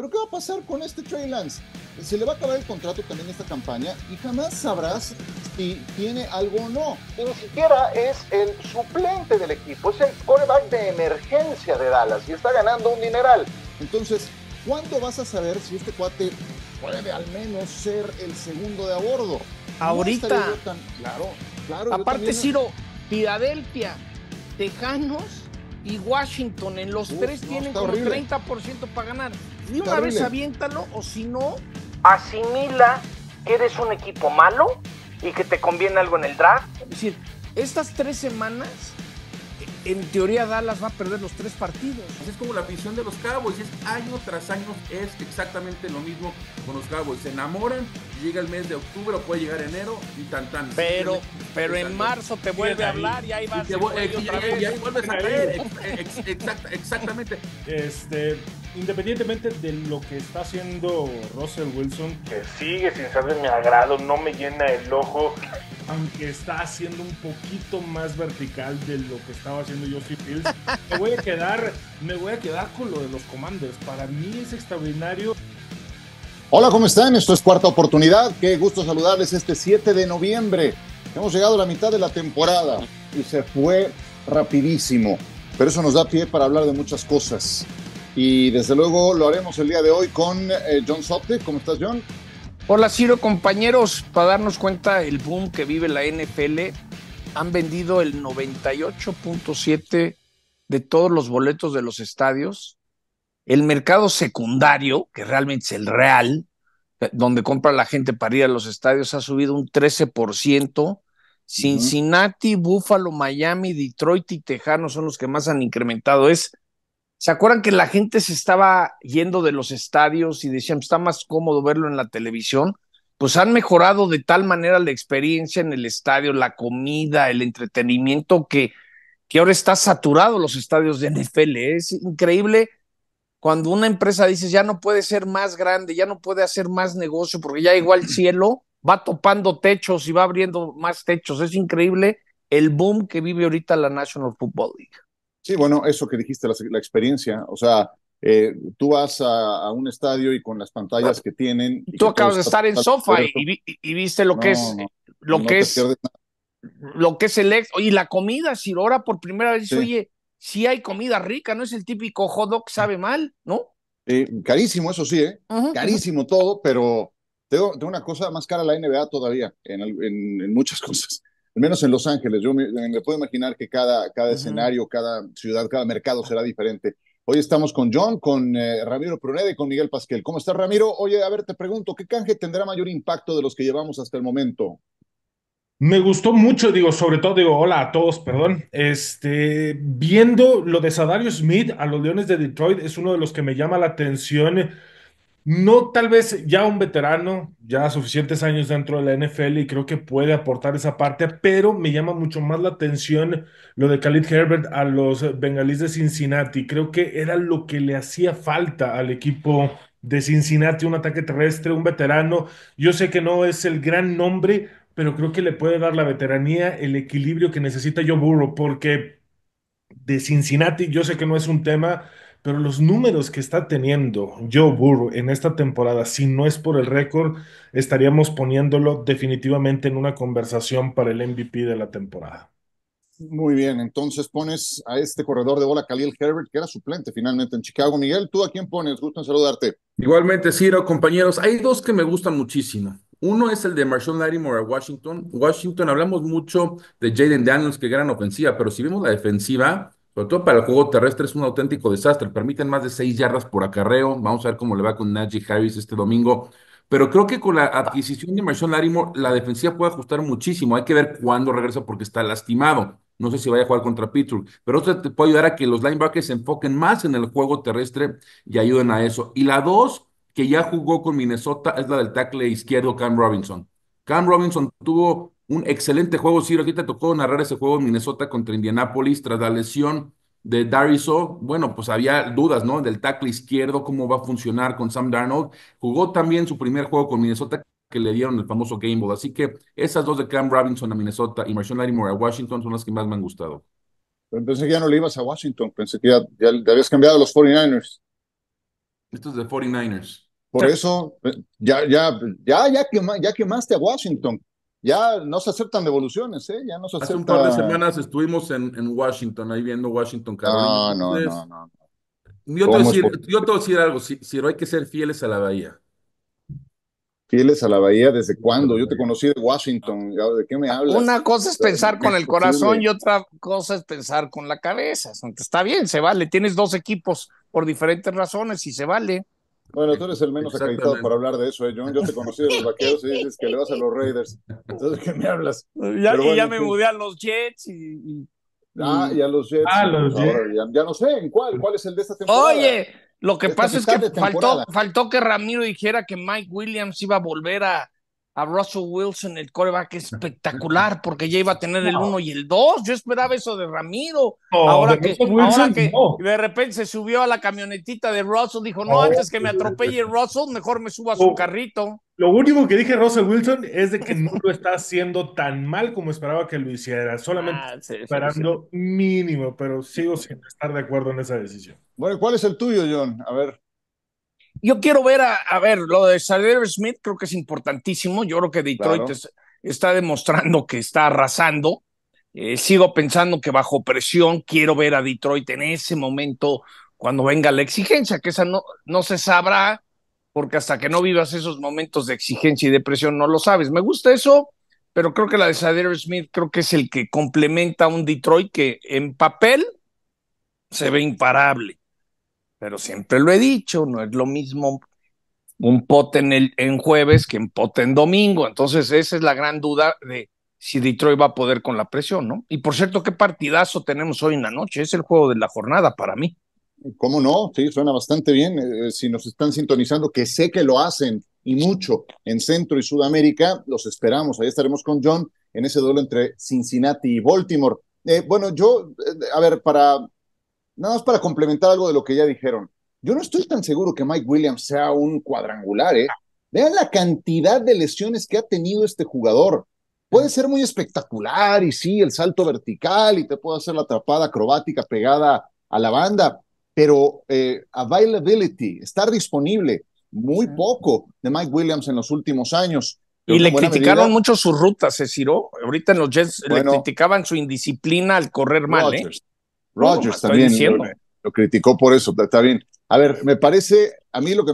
Pero ¿qué va a pasar con este Trey Lance? Se le va a acabar el contrato también esta campaña y jamás sabrás si tiene algo o no. ni siquiera es el suplente del equipo, es el coreback de emergencia de Dallas y está ganando un dineral. Entonces, ¿cuándo vas a saber si este cuate puede al menos ser el segundo de a bordo? Ahorita. Claro, claro. Aparte, Ciro, Filadelfia, Tejanos y Washington, en los tres tienen como 30% para ganar de una vez aviéntalo o si no, asimila que eres un equipo malo y que te conviene algo en el draft. Es decir, estas tres semanas en teoría Dallas va a perder los tres partidos. Es como la afición de los Cowboys, es año tras año es exactamente lo mismo con los Cowboys. Se enamoran, llega el mes de octubre o puede llegar enero y tan Pero, pero en marzo te vuelve a hablar y ahí vas. Y, ahí vuelves a caer. exactamente. Este, independientemente de lo que está haciendo Russell Wilson, que sigue sin saber de mi agrado, no me llena el ojo aunque está haciendo un poquito más vertical de lo que estaba haciendo yo. Fields. Me voy a quedar, me voy a quedar con lo de los comandos. Para mí es extraordinario. Hola, ¿cómo están? Esto es Cuarta Oportunidad. Qué gusto saludarles este 7 de noviembre. Hemos llegado a la mitad de la temporada y se fue rapidísimo, pero eso nos da pie para hablar de muchas cosas. Y desde luego lo haremos el día de hoy con eh, John Sopte. ¿Cómo estás, John? Hola Ciro, compañeros, para darnos cuenta el boom que vive la NFL, han vendido el 98.7 de todos los boletos de los estadios. El mercado secundario, que realmente es el real, eh, donde compra la gente para ir a los estadios, ha subido un 13%. Cincinnati, Buffalo, Miami, Detroit y Tejano son los que más han incrementado. Es ¿Se acuerdan que la gente se estaba yendo de los estadios y decían, pues, está más cómodo verlo en la televisión? Pues han mejorado de tal manera la experiencia en el estadio, la comida, el entretenimiento, que, que ahora está saturado los estadios de NFL. ¿eh? Es increíble cuando una empresa dice, ya no puede ser más grande, ya no puede hacer más negocio, porque ya igual cielo, va topando techos y va abriendo más techos. Es increíble el boom que vive ahorita la National Football League. Sí, bueno, eso que dijiste, la, experiencia, o sea, eh, tú vas a, un estadio y con las pantallas ah, que tienen... Tú acabas de estar en sofá y, viste lo que es... lo que es lo que es el ex, y la comida, si ahora por primera vez, oye, si sí hay comida rica, no es el típico hot dog, sabe mal, ¿no? carísimo, eso sí, ¿eh? carísimo todo, pero tengo, una cosa más cara la NBA todavía, en muchas cosas menos en Los Ángeles, yo me, puedo imaginar que cada, cada escenario, cada ciudad, cada mercado será diferente. Hoy estamos con John, con eh, Ramiro Pruneda y con Miguel Pasquel. ¿Cómo estás, Ramiro? Oye, a ver, te pregunto, ¿qué canje tendrá mayor impacto de los que llevamos hasta el momento? Me gustó mucho, digo, sobre todo, digo, hola a todos, perdón. Este, viendo lo de Sadario Smith a los Leones de Detroit, es uno de los que me llama la atención no, tal vez ya un veterano, ya suficientes años dentro de la NFL y creo que puede aportar esa parte, pero me llama mucho más la atención lo de Khalid Herbert a los bengalíes de Cincinnati. Creo que era lo que le hacía falta al equipo de Cincinnati, un ataque terrestre, un veterano. Yo sé que no es el gran nombre, pero creo que le puede dar la veteranía el equilibrio que necesita Joe Burrow, porque de Cincinnati yo sé que no es un tema pero los números que está teniendo Joe Burrow en esta temporada, si no es por el récord, estaríamos poniéndolo definitivamente en una conversación para el MVP de la temporada. Muy bien, entonces pones a este corredor de bola, Khalil Herbert, que era suplente finalmente en Chicago. Miguel, ¿tú a quién pones? Gusto en saludarte. Igualmente, Ciro, compañeros. Hay dos que me gustan muchísimo. Uno es el de Marshall Lattimore a Washington. Washington, hablamos mucho de Jaden Daniels, que gran ofensiva, pero si vemos la defensiva, sobre todo para el juego terrestre, es un auténtico desastre. Permiten más de seis yardas por acarreo. Vamos a ver cómo le va con Najee Harris este domingo. Pero creo que con la adquisición de Marshall Larimore, la defensiva puede ajustar muchísimo. Hay que ver cuándo regresa porque está lastimado. No sé si vaya a jugar contra Pittsburgh, pero esto te puede ayudar a que los linebackers se enfoquen más en el juego terrestre y ayuden a eso. Y la dos, que ya jugó con Minnesota, es la del tackle izquierdo, Cam Robinson. Cam Robinson tuvo un excelente juego, Ciro. Aquí te tocó narrar ese juego en Minnesota contra Indianapolis tras la lesión de Dariso, bueno, pues había dudas, ¿no? Del tackle izquierdo, cómo va a funcionar con Sam Darnold. Jugó también su primer juego con Minnesota que le dieron el famoso Game Ball. Así que esas dos de Cam Robinson a Minnesota y Marshawn Lattimore a Washington son las que más me han gustado. Pensé que ya no le ibas a Washington, pensé que ya, le habías cambiado a los 49ers. Esto es de 49ers. Por eso, ya, ya, ya, ya, quemaste a Washington ya no se aceptan devoluciones, ¿eh? Ya no se aceptan. Hace un par de semanas estuvimos en, Washington, ahí viendo Washington, Carolina. No, no, no, Yo te, voy a decir, algo, si, hay que ser fieles a la Bahía. ¿Fieles a la Bahía? ¿Desde cuándo? Yo te conocí de Washington, ¿de qué me ah, hablas? Una cosa es pensar con el corazón y otra cosa es pensar con la cabeza. Está bien, se vale. Tienes dos equipos por diferentes razones y se vale. Bueno, tú eres el menos acreditado para hablar de eso, ¿eh, Yo te conocí de los vaqueros y dices que le vas a los Raiders. Entonces, ¿qué me hablas? Ya, y ya me mudé a los Jets y. Ah, y a los Jets. Ah, los Jets. ya, no sé, ¿en cuál? ¿Cuál es el de esta temporada? Oye, lo que pasa es que faltó que Ramiro dijera que Mike Williams iba a volver a, a Russell Wilson, el coreback espectacular, porque ya iba a tener el 1 y el 2. Yo esperaba eso de Ramiro. ahora, que, de repente se subió a la camionetita de Russell, dijo, no, antes que me atropelle Russell, mejor me suba a su oh. carrito. Lo único que dije Russell Wilson es de que no lo está haciendo tan mal como esperaba que lo hiciera, solamente ah, esperando mínimo, pero sigo sin estar de acuerdo en esa decisión. Bueno, ¿cuál es el tuyo, John? A ver yo quiero ver a, ver, lo de Xavier Smith creo que es importantísimo. Yo creo que Detroit está demostrando que está arrasando. Eh, sigo pensando que bajo presión quiero ver a Detroit en ese momento cuando venga la exigencia, que esa no, no se sabrá, porque hasta que no vivas esos momentos de exigencia y de presión no lo sabes. Me gusta eso, pero creo que la de Xavier Smith creo que es el que complementa a un Detroit que en papel se ve imparable pero siempre lo he dicho, no es lo mismo un pot en, el, en jueves que un pot en domingo. Entonces, esa es la gran duda de si Detroit va a poder con la presión, ¿no? Y por cierto, qué partidazo tenemos hoy en la noche, es el juego de la jornada para mí. ¿Cómo no? Sí, suena bastante bien. Eh, eh, si nos están sintonizando, que sé que lo hacen y mucho en Centro y Sudamérica, los esperamos. Ahí estaremos con John en ese duelo entre Cincinnati y Baltimore. Eh, bueno, yo, a ver, para nada más para complementar algo de lo que ya dijeron. Yo no estoy tan seguro que Mike Williams sea un cuadrangular, ¿eh? Vean la cantidad de lesiones que ha tenido este jugador. Puede ser muy espectacular y sí, el salto vertical y te puedo hacer la atrapada acrobática pegada a la banda, pero eh, availability, estar disponible, muy poco de Mike Williams en los últimos años. Y le criticaron mucho sus rutas, se eh, Ahorita en los Jets le criticaban su indisciplina al correr mal. ¿eh? Rogers también lo, criticó por eso, está bien. A ver, me parece, a mí lo que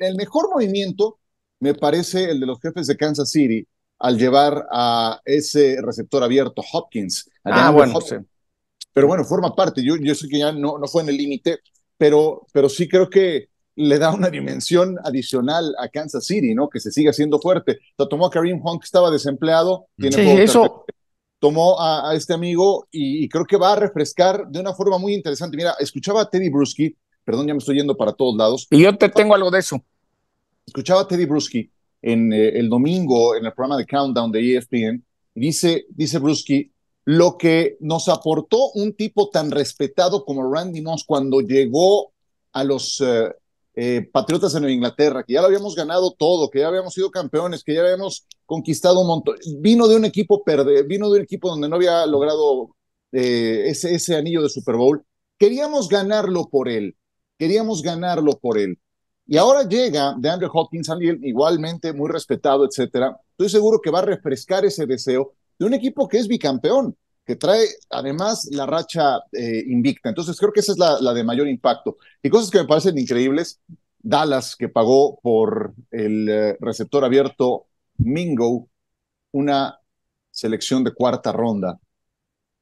el, mejor movimiento me parece el de los jefes de Kansas City al llevar a ese receptor abierto Hopkins. Ah, bueno, Pero bueno, forma parte, yo, yo sé que ya no, no fue en el límite, pero, pero sí creo que le da una dimensión adicional a Kansas City, ¿no? Que se siga siendo fuerte. lo tomó a Karim Juan, que estaba desempleado. sí, eso, tomó a, este amigo y, creo que va a refrescar de una forma muy interesante. Mira, escuchaba a Teddy Bruski, perdón, ya me estoy yendo para todos lados. Y yo te tengo algo de eso. Escuchaba a Teddy Bruski en eh, el domingo en el programa de Countdown de ESPN dice, dice Bruschi, lo que nos aportó un tipo tan respetado como Randy Moss cuando llegó a los eh, eh, patriotas en Inglaterra, que ya lo habíamos ganado todo, que ya habíamos sido campeones, que ya habíamos conquistado un montón. Vino de un equipo perde, vino de un equipo donde no había logrado eh, ese, anillo de Super Bowl. Queríamos ganarlo por él, queríamos ganarlo por él. Y ahora llega de Andrew Hawkins, alguien igualmente muy respetado, etcétera. Estoy seguro que va a refrescar ese deseo de un equipo que es bicampeón, que trae además la racha eh, invicta. Entonces creo que esa es la, de mayor impacto. Y cosas que me parecen increíbles, Dallas que pagó por el eh, receptor abierto Mingo una selección de cuarta ronda.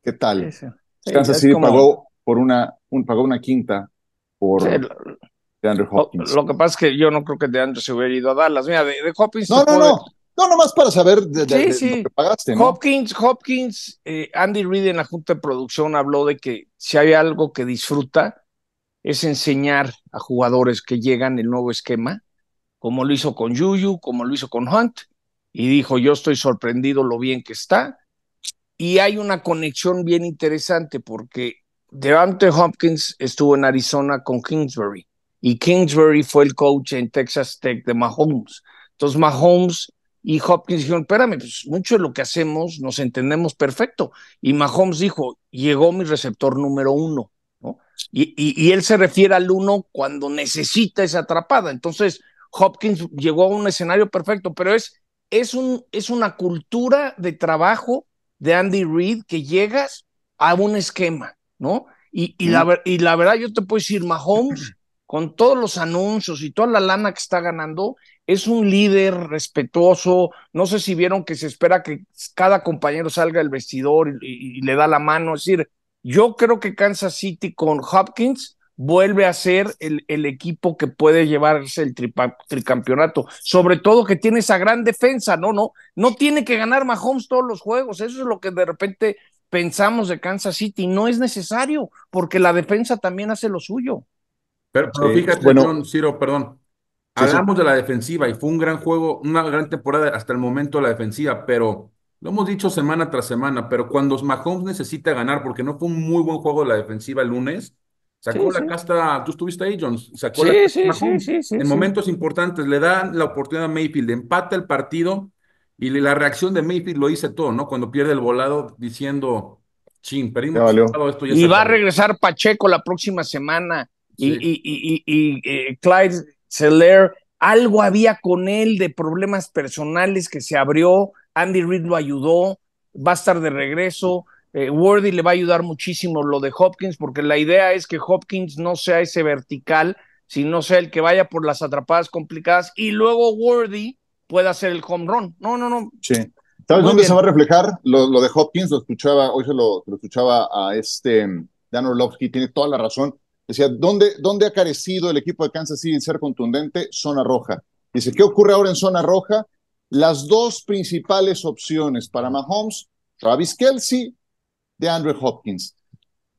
¿Qué tal? Sí, Kansas City pagó por una, pagó una quinta por Hopkins. Lo, que pasa es que yo no creo que DeAndre Andrew se hubiera ido a Dallas. Mira, de, Hopkins. No, no. No, nomás para saber de, lo que pagaste. Hopkins, Hopkins, eh, Andy Reid en la Junta de Producción habló de que si hay algo que disfruta es enseñar a jugadores que llegan el nuevo esquema, como lo hizo con Yuyu, como lo hizo con Hunt, y dijo, yo estoy sorprendido lo bien que está. Y hay una conexión bien interesante porque Devante Hopkins estuvo en Arizona con Kingsbury y Kingsbury fue el coach en Texas Tech de Mahomes. Entonces Mahomes y Hopkins dijeron, espérame, pues mucho de lo que hacemos nos entendemos perfecto. Y Mahomes dijo, llegó mi receptor número uno, ¿no? Y, y, él se refiere al uno cuando necesita esa atrapada. Entonces, Hopkins llegó a un escenario perfecto, pero es, es, un, es una cultura de trabajo de Andy Reid que llegas a un esquema, ¿no? Y, y, la, y la verdad, yo te puedo decir, Mahomes, con todos los anuncios y toda la lana que está ganando, es un líder respetuoso. No sé si vieron que se espera que cada compañero salga del vestidor y, le da la mano. Es decir, yo creo que Kansas City con Hopkins vuelve a ser el, equipo que puede llevarse el tricampeonato, sobre todo que tiene esa gran defensa, no, no, no tiene que ganar Mahomes todos los juegos, eso es lo que de repente pensamos de Kansas City, no es necesario, porque la defensa también hace lo suyo. Pero, fíjate, Ciro, perdón, Hablamos de la defensiva y fue un gran juego, una gran temporada hasta el momento de la defensiva, pero lo hemos dicho semana tras semana, pero cuando Mahomes necesita ganar, porque no fue un muy buen juego de la defensiva el lunes, sacó la casta, tú estuviste ahí, Jones, sacó la casta en momentos importantes, le da la oportunidad a Mayfield, empata el partido y la reacción de Mayfield lo dice todo, ¿no? Cuando pierde el volado diciendo, chin, perdimos esto ya Y va a regresar Pacheco la próxima semana y, y, y, y eh, Clyde Seller, algo había con él de problemas personales que se abrió, Andy Reid lo ayudó, va a estar de regreso, Wordy eh, Worthy le va a ayudar muchísimo lo de Hopkins, porque la idea es que Hopkins no sea ese vertical, sino sea el que vaya por las atrapadas complicadas y luego Wordy pueda hacer el home run. No, no, no. Sí. ¿Sabes dónde se va a reflejar? Lo, de Hopkins lo escuchaba, hoy se lo, escuchaba a este Dan Orlovsky, tiene toda la razón. Decía, ¿dónde, ¿dónde ha carecido el equipo de Kansas City en ser contundente? Zona roja. Dice, ¿qué ocurre ahora en zona roja? Las dos principales opciones para Mahomes, Travis Kelsey, de Andrew Hopkins.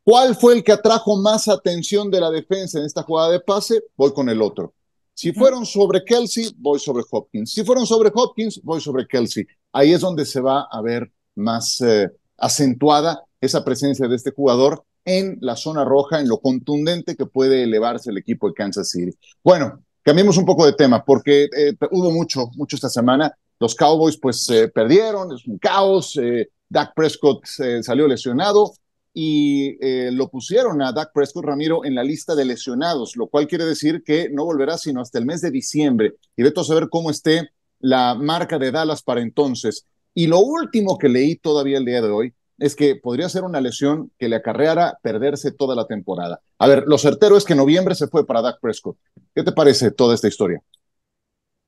¿Cuál fue el que atrajo más atención de la defensa en esta jugada de pase? Voy con el otro. Si fueron sobre Kelsey, voy sobre Hopkins. Si fueron sobre Hopkins, voy sobre Kelsey. Ahí es donde se va a ver más eh, acentuada esa presencia de este jugador en la zona roja, en lo contundente que puede elevarse el equipo de Kansas City. Bueno, cambiemos un poco de tema porque eh, hubo mucho, mucho esta semana. Los Cowboys pues perdieron, es un caos. Eh, Dak Prescott eh, salió lesionado y lo pusieron a Dak Prescott Ramiro en la lista de lesionados, lo cual quiere decir que no volverá sino hasta el mes de diciembre. Y veto a saber cómo esté la marca de Dallas para entonces. Y lo último que leí todavía el día de hoy es que podría ser una lesión que le acarreara perderse toda la temporada. A ver, lo certero es que noviembre se fue para Dak Prescott. ¿Qué te parece toda esta historia?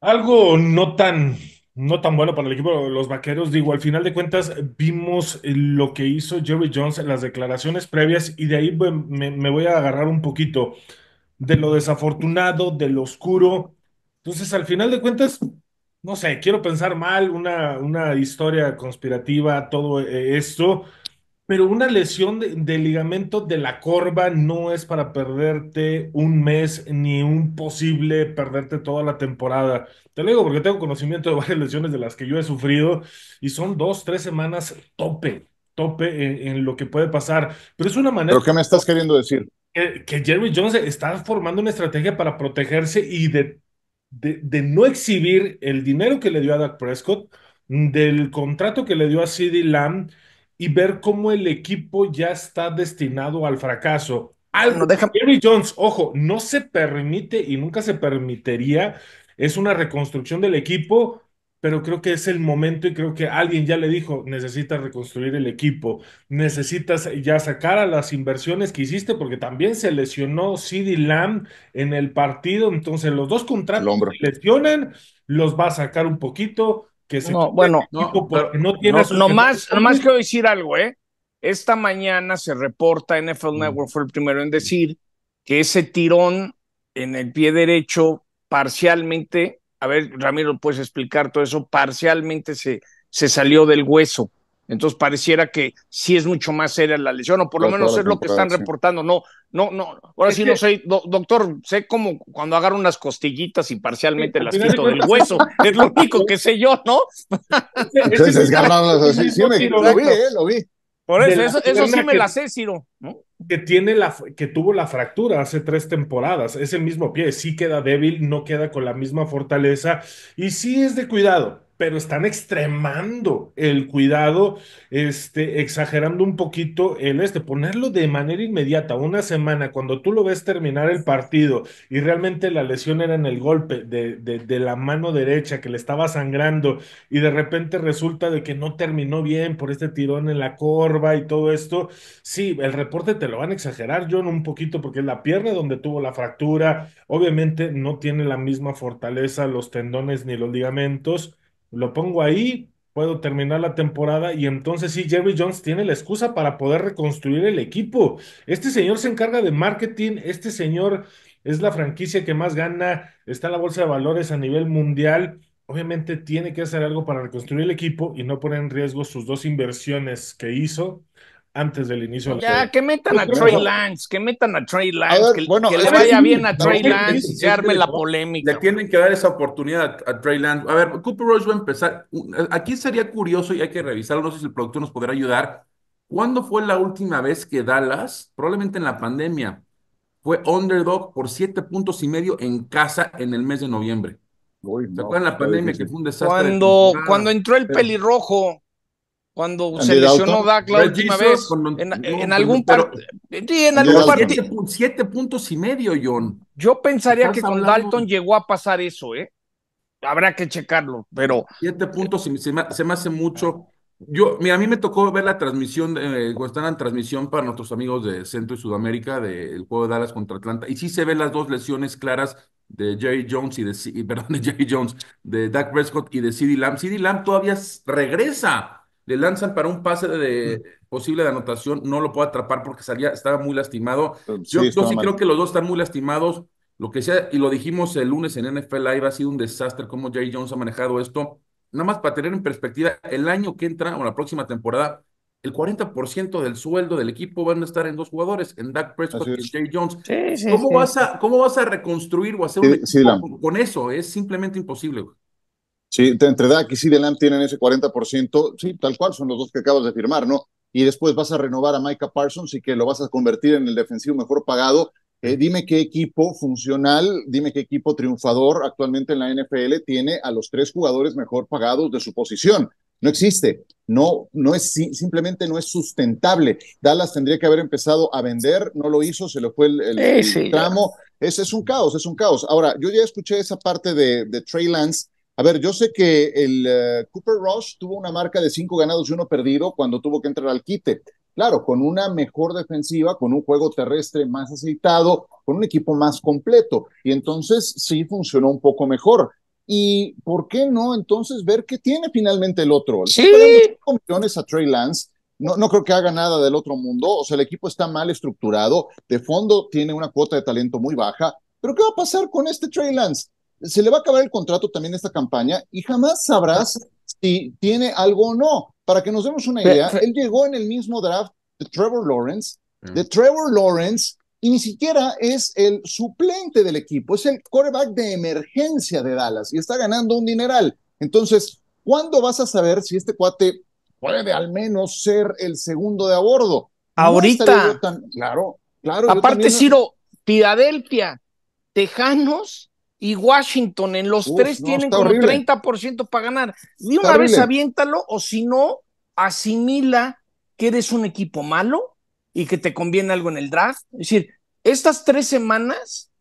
Algo no tan, no tan bueno para el equipo de los vaqueros. Digo, al final de cuentas, vimos lo que hizo Jerry Jones en las declaraciones previas y de ahí me, me voy a agarrar un poquito de lo desafortunado, de lo oscuro. Entonces, al final de cuentas, no sé, quiero pensar mal, una, una historia conspirativa, todo eh, esto, pero una lesión de, ligamento de la corva no es para perderte un mes ni un posible perderte toda la temporada. Te lo digo porque tengo conocimiento de varias lesiones de las que yo he sufrido y son dos, tres semanas tope, tope en, lo que puede pasar. Pero es una manera... ¿Pero qué me estás queriendo decir? Que, que Jerry Jones está formando una estrategia para protegerse y de de, no exhibir el dinero que le dio a Dak Prescott, del contrato que le dio a CeeDee Lamb y ver cómo el equipo ya está destinado al fracaso. Algo, no, Jerry Jones, ojo, no se permite y nunca se permitiría, es una reconstrucción del equipo pero creo que es el momento y creo que alguien ya le dijo, necesitas reconstruir el equipo, necesitas ya sacar a las inversiones que hiciste, porque también se lesionó CD Lamb en el partido, entonces los dos contratos se lesionan, los va a sacar un poquito, que No, bueno, no, porque no, tiene... No, más, nomás quiero decir algo, ¿eh? Esta mañana se reporta, NFL mm. Network fue el primero en decir que ese tirón en el pie derecho parcialmente a ver, Ramiro, puedes explicar todo eso, parcialmente se, se salió del hueso. Entonces pareciera que sí es mucho más seria la lesión, o por lo menos es lo que están reportando. No, no, no. Ahora sí no sé, doctor, sé cómo cuando agarro unas costillitas y parcialmente las quito del hueso. es lo único que sé yo, ¿no? Entonces, ¿eh? lo vi, lo vi. Por eso, eso, sí me la sé, Ciro. Que, tiene la, que tuvo la fractura hace tres temporadas. Es el mismo pie. Sí queda débil, no queda con la misma fortaleza. Y sí es de cuidado pero están extremando el cuidado, este, exagerando un poquito el este, ponerlo de manera inmediata, una semana, cuando tú lo ves terminar el partido y realmente la lesión era en el golpe de, la mano derecha que le estaba sangrando y de repente resulta de que no terminó bien por este tirón en la corva y todo esto, sí, el reporte te lo van a exagerar, John, un poquito porque es la pierna donde tuvo la fractura, obviamente no tiene la misma fortaleza los tendones ni los ligamentos, lo pongo ahí, puedo terminar la temporada y entonces sí, Jerry Jones tiene la excusa para poder reconstruir el equipo. Este señor se encarga de marketing, este señor es la franquicia que más gana, está en la bolsa de valores a nivel mundial. Obviamente tiene que hacer algo para reconstruir el equipo y no poner en riesgo sus dos inversiones que hizo antes del inicio Ya, que metan a pues, Trey Lance, que metan a Trey Lance, que, le vaya bien a Trey Lance y se arme la polémica. Le tienen que dar esa oportunidad a, Trey Lance. A ver, Cooper Rush va a empezar. Aquí sería curioso y hay que revisarlo, no sé si el productor nos podrá ayudar. ¿Cuándo fue la última vez que Dallas, probablemente en la pandemia, fue underdog por siete puntos y medio en casa en el mes de noviembre? ¿Se acuerdan la pandemia que fue un desastre? cuando entró el pelirrojo. Cuando se lesionó Dak la última vez, en, algún partido. Sí, en algún partido. Siete puntos y medio, John. Yo pensaría que con Dalton llegó a pasar eso, ¿eh? Habrá que checarlo, pero. Siete puntos y se me, hace mucho. Yo, mira, a mí me tocó ver la transmisión, eh, cuando están en transmisión para nuestros amigos de Centro y Sudamérica del juego de Dallas contra Atlanta, y sí se ven las dos lesiones claras de Jerry Jones y de, perdón, de Jerry Jones, de Dak Prescott y de CeeDee Lamb. CeeDee Lamb todavía regresa le lanzan para un pase de, posible de anotación, no lo puede atrapar porque salía, estaba muy lastimado. yo, sí creo que los dos están muy lastimados. Lo que sea, y lo dijimos el lunes en NFL Live, ha sido un desastre cómo Jay Jones ha manejado esto. Nada más para tener en perspectiva, el año que entra o la próxima temporada, el 40% del sueldo del equipo van a estar en dos jugadores, en Dak Prescott y Jay Jones. ¿Cómo, Vas a, ¿Cómo vas a reconstruir o hacer un equipo con, eso? Es simplemente imposible. Sí, entre Dallas y delante tienen ese 40%, sí, tal cual son los dos que acabas de firmar, ¿no? Y después vas a renovar a Micah Parsons y que lo vas a convertir en el defensivo mejor pagado. Eh, dime qué equipo funcional, dime qué equipo triunfador actualmente en la NFL tiene a los tres jugadores mejor pagados de su posición. No existe, no, no es simplemente no es sustentable. Dallas tendría que haber empezado a vender, no lo hizo, se le fue el, tramo. Es, es un caos, es un caos. Ahora, yo ya escuché esa parte de, de Trey Lance a ver, yo sé que el eh, Cooper Rush tuvo una marca de cinco ganados y uno perdido cuando tuvo que entrar al quite. Claro, con una mejor defensiva, con un juego terrestre más aceitado, con un equipo más completo. Y entonces sí funcionó un poco mejor. ¿Y por qué no entonces ver qué tiene finalmente el otro? Sí. Le millones a Trey Lance. No, no creo que haga nada del otro mundo. O sea, el equipo está mal estructurado. De fondo tiene una cuota de talento muy baja. Pero ¿qué va a pasar con este Trey Lance? se le va a acabar el contrato también esta campaña y jamás sabrás si tiene algo o no. Para que nos demos una idea, él llegó en el mismo draft de Trevor Lawrence, mm. de Trevor Lawrence, y ni siquiera es el suplente del equipo, es el quarterback de emergencia de Dallas y está ganando un dineral. Entonces, ¿cuándo vas a saber si este cuate puede al menos ser el segundo de a bordo? Ahorita. Claro, claro. Aparte, Ciro, Filadelfia, Tejanos y Washington. En los tres tienen como por 30% para ganar. De una vez aviéntalo, o si no, asimila que eres un equipo malo y que te conviene algo en el draft. Es decir, estas tres semanas,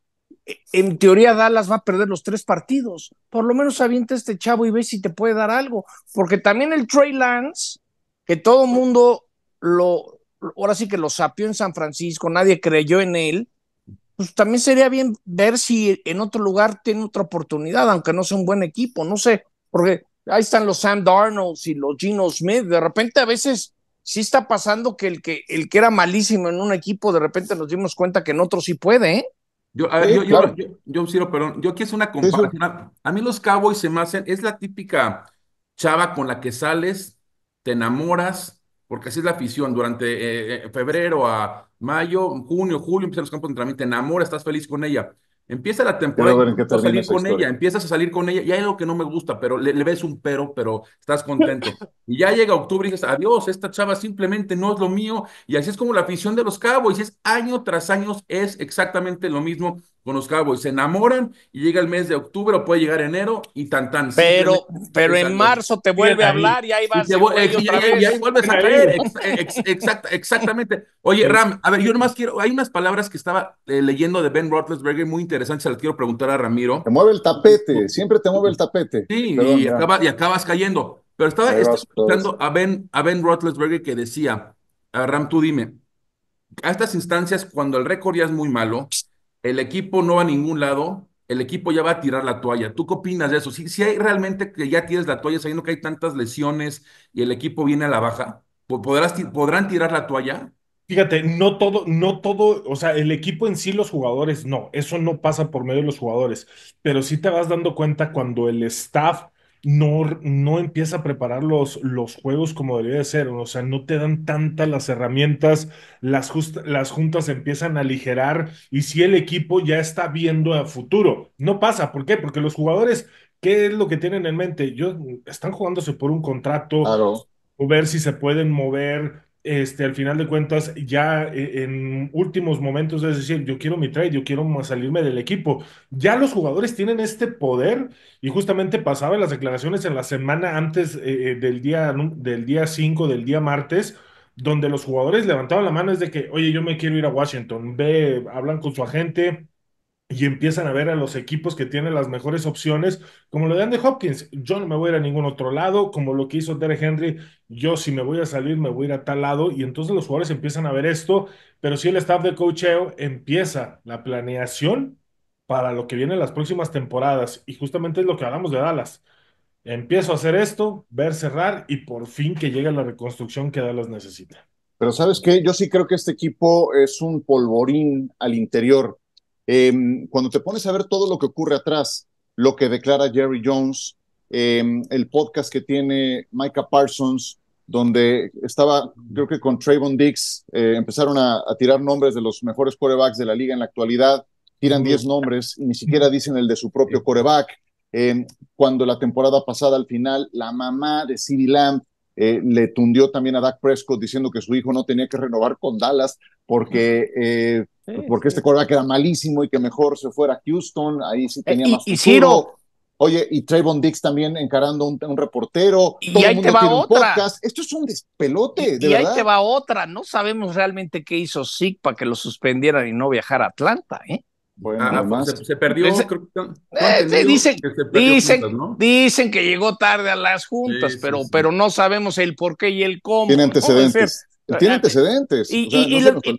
e, en teoría Dallas va a perder los tres partidos. Por lo menos avienta a este chavo y ve si te puede dar algo. Porque también el Trey Lance, que todo mundo lo, ahora sí que lo sapió en San Francisco, nadie creyó en él, pues, también sería bien ver si en otro lugar tiene otra oportunidad, aunque no sea un buen equipo, no sé, porque ahí están los Sam Darnolds y los Gino Smith, de repente a veces sí está pasando que el que, el que era malísimo en un equipo, de repente nos dimos cuenta que en otro sí puede, ¿eh? Yo, a ver, yo, perdón, yo es una comparación. A mí los Cowboys se me hacen, es la típica chava con la que sales, te enamoras, porque así es la afición. Durante eh, eh, febrero a mayo, junio, julio, empiezan los campos de entrenamiento, te enamora, estás feliz con ella. Empieza la temporada, empiezas a salir con ella, empiezas a salir con ella, y hay algo que no me gusta, pero le, ves un pero, pero estás contento. Y ya llega octubre y dices, adiós, esta chava simplemente no es lo mío, y así es como la afición de los cabos, Cowboys, es año tras año, es exactamente lo mismo, con los Cowboys. Se enamoran y llega el mes de octubre o puede llegar enero y tan tan. Pero, pero en marzo te vuelve a hablar y ahí vas. Y, ahí vuelves a caer. exactamente. Oye, Ram, a ver, yo nomás quiero. Hay unas palabras que estaba eh, leyendo de Ben Roethlisberger muy interesantes, se las quiero preguntar a Ramiro. Te mueve el tapete, siempre te mueve el tapete. Sí, y, acaba, y, acabas cayendo. Pero estaba pues. escuchando a Ben, a ben Roethlisberger que decía, a Ram, tú dime, a estas instancias, cuando el récord ya es muy malo, el equipo no va a ningún lado, el equipo ya va a tirar la toalla. ¿Tú qué opinas de eso? Si, si hay realmente que ya tienes la toalla, sabiendo que hay tantas lesiones y el equipo viene a la baja, ¿podrás, ¿podrán tirar la toalla? Fíjate, no todo, no todo, o sea, el equipo en sí, los jugadores, no, eso no pasa por medio de los jugadores, pero sí te vas dando cuenta cuando el staff no, empieza a preparar los, los juegos como debería ser, o sea, no te dan tantas las herramientas, las, las juntas empiezan a aligerar y si el equipo ya está viendo a futuro, no pasa, ¿por qué? Porque los jugadores, ¿qué es lo que tienen en mente? Yo, están jugándose por un contrato, o ver si se pueden mover, este, al final de cuentas, ya eh, en últimos momentos, es decir, yo quiero mi trade, yo quiero salirme del equipo. Ya los jugadores tienen este poder y justamente pasaban las declaraciones en la semana antes eh, eh, del día del día 5, del día martes, donde los jugadores levantaban la mano es de que, oye, yo me quiero ir a Washington, ve, hablan con su agente, y empiezan a ver a los equipos que tienen las mejores opciones, como lo de Andy Hopkins. Yo no me voy a ir a ningún otro lado, como lo que hizo Derek Henry. Yo, si me voy a salir, me voy a ir a tal lado. Y entonces los jugadores empiezan a ver esto, pero si el staff de coacheo empieza la planeación para lo que viene en las próximas temporadas. Y justamente es lo que hablamos de Dallas. Empiezo a hacer esto, ver cerrar y por fin que llegue la reconstrucción que Dallas necesita. Pero sabes qué, yo sí creo que este equipo es un polvorín al interior Em, cuando te pones a ver todo lo que ocurre atrás, lo que declara Jerry Jones, em, el podcast que tiene Micah Parsons, donde estaba, creo que con Trayvon Dix, eh, empezaron a, tirar nombres de los mejores corebacks de la liga en la actualidad, tiran 10 nombres y ni siquiera dicen el de su propio coreback. Em, cuando la temporada pasada, al final, la mamá de CD Lamb eh, le tundió también a Dak Prescott diciendo que su hijo no tenía que renovar con Dallas porque eh, pues porque este coreback era malísimo y que mejor se fuera a Houston, ahí sí eh, tenía más. Y, Oye, y Trayvon Dix también encarando un, un reportero. Y, ahí te va otra. Esto es un despelote, y, ahí te va otra. No sabemos realmente qué hizo Zig para que lo suspendieran y no viajar a Atlanta, ¿eh? Bueno, se, perdió. dicen, que dicen, dicen, que llegó tarde a las juntas, pero, pero no sabemos el por qué y el cómo. Tiene antecedentes. Tiene eh, antecedentes. y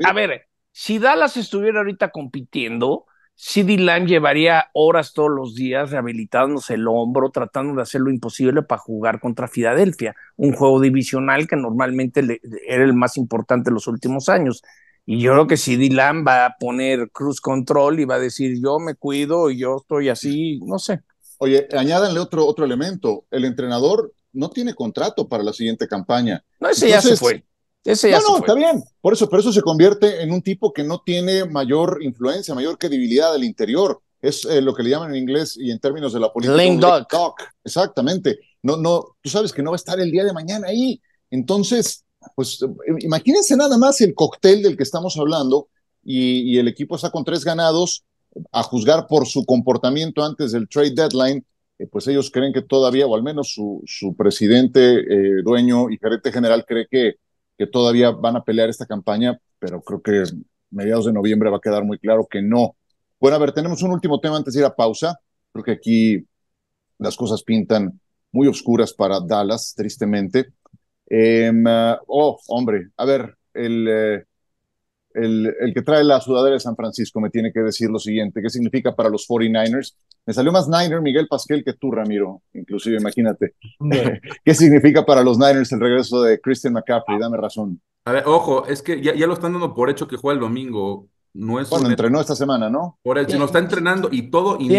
a ver, si Dallas estuviera ahorita compitiendo, CD Lamb llevaría horas todos los días rehabilitándose el hombro, tratando de hacer lo imposible para jugar contra Filadelfia, un juego divisional que normalmente era el más importante en los últimos años. Y yo creo que CD Lamb va a poner cruz control y va a decir, yo me cuido y yo estoy así, no sé. Oye, añádanle otro, otro elemento. El entrenador no tiene contrato para la siguiente campaña. No, ese ya se fue no, no, está bien. Por eso, pero eso se convierte en un tipo que no tiene mayor influencia, mayor credibilidad del interior. Es eh, lo que le llaman en inglés y en términos de la política. Lame dog. Exactamente. No, no, tú sabes que no va a estar el día de mañana ahí. Entonces, pues eh, imagínense nada más el cóctel del que estamos hablando y, el equipo está con tres ganados a juzgar por su comportamiento antes del trade deadline eh, pues ellos creen que todavía, o al menos su, presidente, dueño y gerente general cree que que todavía van a pelear esta campaña, pero creo que mediados de noviembre va a quedar muy claro que no. Bueno, a ver, tenemos un último tema antes de ir a pausa. porque aquí las cosas pintan muy oscuras para Dallas, tristemente. Em, ah, oh, hombre, a ver, el, eh, el, que trae la sudadera de San Francisco me tiene que decir lo siguiente, ¿qué significa para los 49ers? Me salió más Niner Miguel Pasquel que tú, Ramiro, inclusive, imagínate. ¿Qué significa para los Niners el regreso de Christian McCaffrey? Dame razón. A ver, ojo, es que ya, lo están dando por hecho que juega el domingo. No es bueno, entrenó esta semana, ¿no? Por se nos está entrenando y todo. y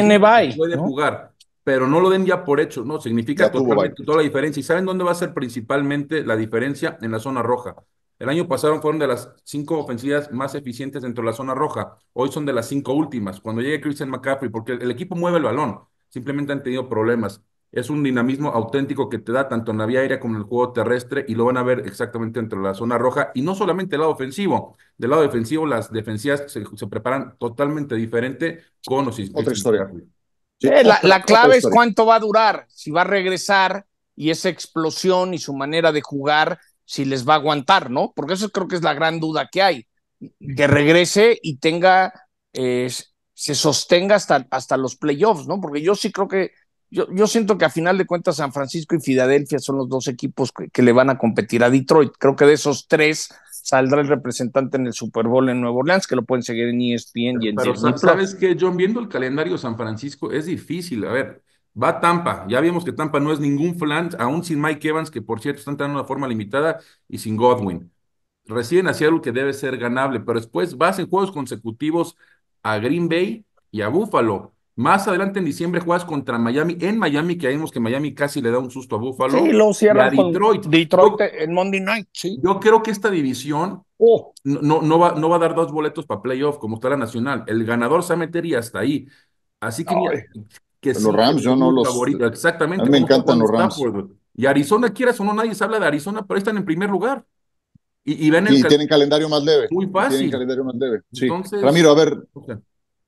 Puede jugar, pero no lo den ya por hecho, ¿no? Significa totalmente toda la diferencia. ¿Y saben dónde va a ser principalmente la diferencia? En la zona roja. El año pasado fueron de las cinco ofensivas más eficientes dentro de la zona roja. Hoy son de las cinco últimas. Cuando llegue Christian McCaffrey, porque el, equipo mueve el balón, simplemente han tenido problemas. Es un dinamismo auténtico que te da tanto en la vía aérea como en el juego terrestre y lo van a ver exactamente dentro de la zona roja. Y no solamente el lado ofensivo, del lado defensivo las defensivas se, preparan totalmente diferente con los Otra historia. Eh, la, la, clave es cuánto va a durar, si va a regresar y esa explosión y su manera de jugar si les va a aguantar, ¿no? Porque eso creo que es la gran duda que hay, que regrese y tenga, eh, se sostenga hasta, hasta los playoffs, ¿no? Porque yo sí creo que, yo, yo, siento que a final de cuentas San Francisco y Filadelfia son los dos equipos que, le van a competir a Detroit. Creo que de esos tres saldrá el representante en el Super Bowl en Nueva Orleans, que lo pueden seguir en ESPN y en Pero sabes qué, que John, viendo el calendario San Francisco es difícil. A ver, Va Tampa. Ya vimos que Tampa no es ningún flan, aún sin Mike Evans, que por cierto están en una forma limitada, y sin Godwin. Reciben a Seattle, que debe ser ganable, pero después vas en juegos consecutivos a Green Bay y a Buffalo. Más adelante en diciembre juegas contra Miami, en Miami, que vimos que Miami casi le da un susto a Buffalo. Sí, lo cierran a Detroit. Detroit en Monday Night, sí. Yo creo que esta división oh. no, no, va, no va a dar dos boletos para playoff como está la nacional. El ganador se metería hasta ahí. Así que los Rams, yo no los. Favorito. Exactamente. A mí me encantan los Rams. Pues, y Arizona, quieras o no, nadie se habla de Arizona, pero están en primer lugar. Y, tienen calendario más leve. Muy fácil. Tienen calendario más leve. Ramiro, a ver,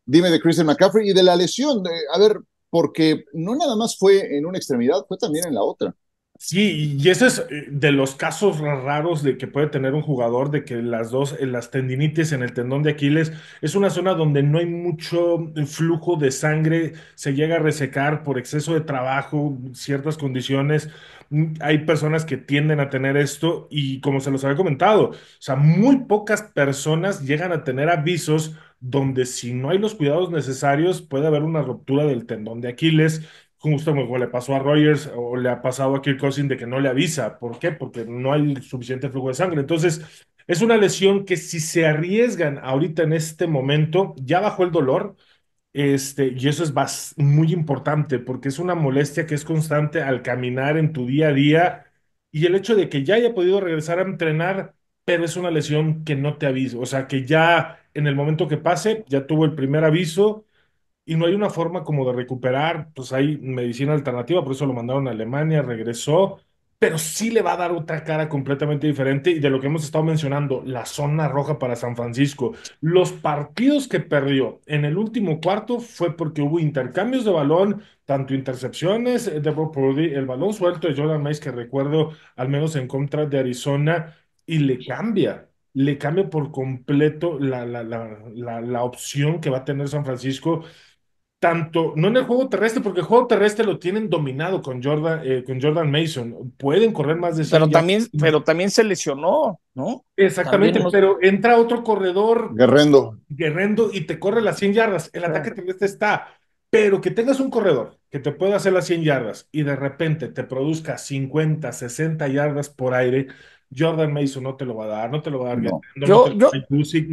dime de Christian McCaffrey y de la lesión. Eh, a ver, porque no nada más fue en una extremidad, fue también en la otra. Sí, y ese es eh, de los casos raros de que puede tener un jugador, de que las dos, eh, las tendinitis en el tendón de Aquiles, es una zona donde no hay mucho eh, flujo de sangre, se llega a resecar por exceso de trabajo, ciertas condiciones. Mm, hay personas que tienden a tener esto y como se los había comentado, o sea, muy pocas personas llegan a tener avisos donde si no hay los cuidados necesarios puede haber una ruptura del tendón de Aquiles justo como le pasó a Rogers o le ha pasado a Kirk Cousins de que no le avisa. ¿Por qué? Porque no hay suficiente flujo de sangre. Entonces, es una lesión que si se arriesgan ahorita en este momento, ya bajó el dolor. Este, y eso es muy importante porque es una molestia que es constante al caminar en tu día a día y el hecho de que ya haya podido regresar a entrenar, pero es una lesión que no te avisa, o sea, que ya en el momento que pase, ya tuvo el primer aviso y no hay una forma como de recuperar, pues hay medicina alternativa, por eso lo mandaron a Alemania, regresó, pero sí le va a dar otra cara completamente diferente y de lo que hemos estado mencionando, la zona roja para San Francisco. Los partidos que perdió en el último cuarto fue porque hubo intercambios de balón, tanto intercepciones de el balón suelto de Jordan Mays, que recuerdo al menos en contra de Arizona, y le cambia le cambia por completo la, la, la, la opción que va a tener San Francisco tanto, no en el juego terrestre, porque el juego terrestre lo tienen dominado con Jordan, eh, con Jordan Mason. Pueden correr más de Pero también, pero también se lesionó, ¿no? Exactamente, pero entra otro corredor. Guerrendo. Guerrendo y te corre las 100 yardas. El ataque terrestre está. Pero que tengas un corredor que te pueda hacer las 100 yardas y de repente te produzca 50, 60 yardas por aire, Jordan Mason no te lo va a dar, no te lo va a dar no.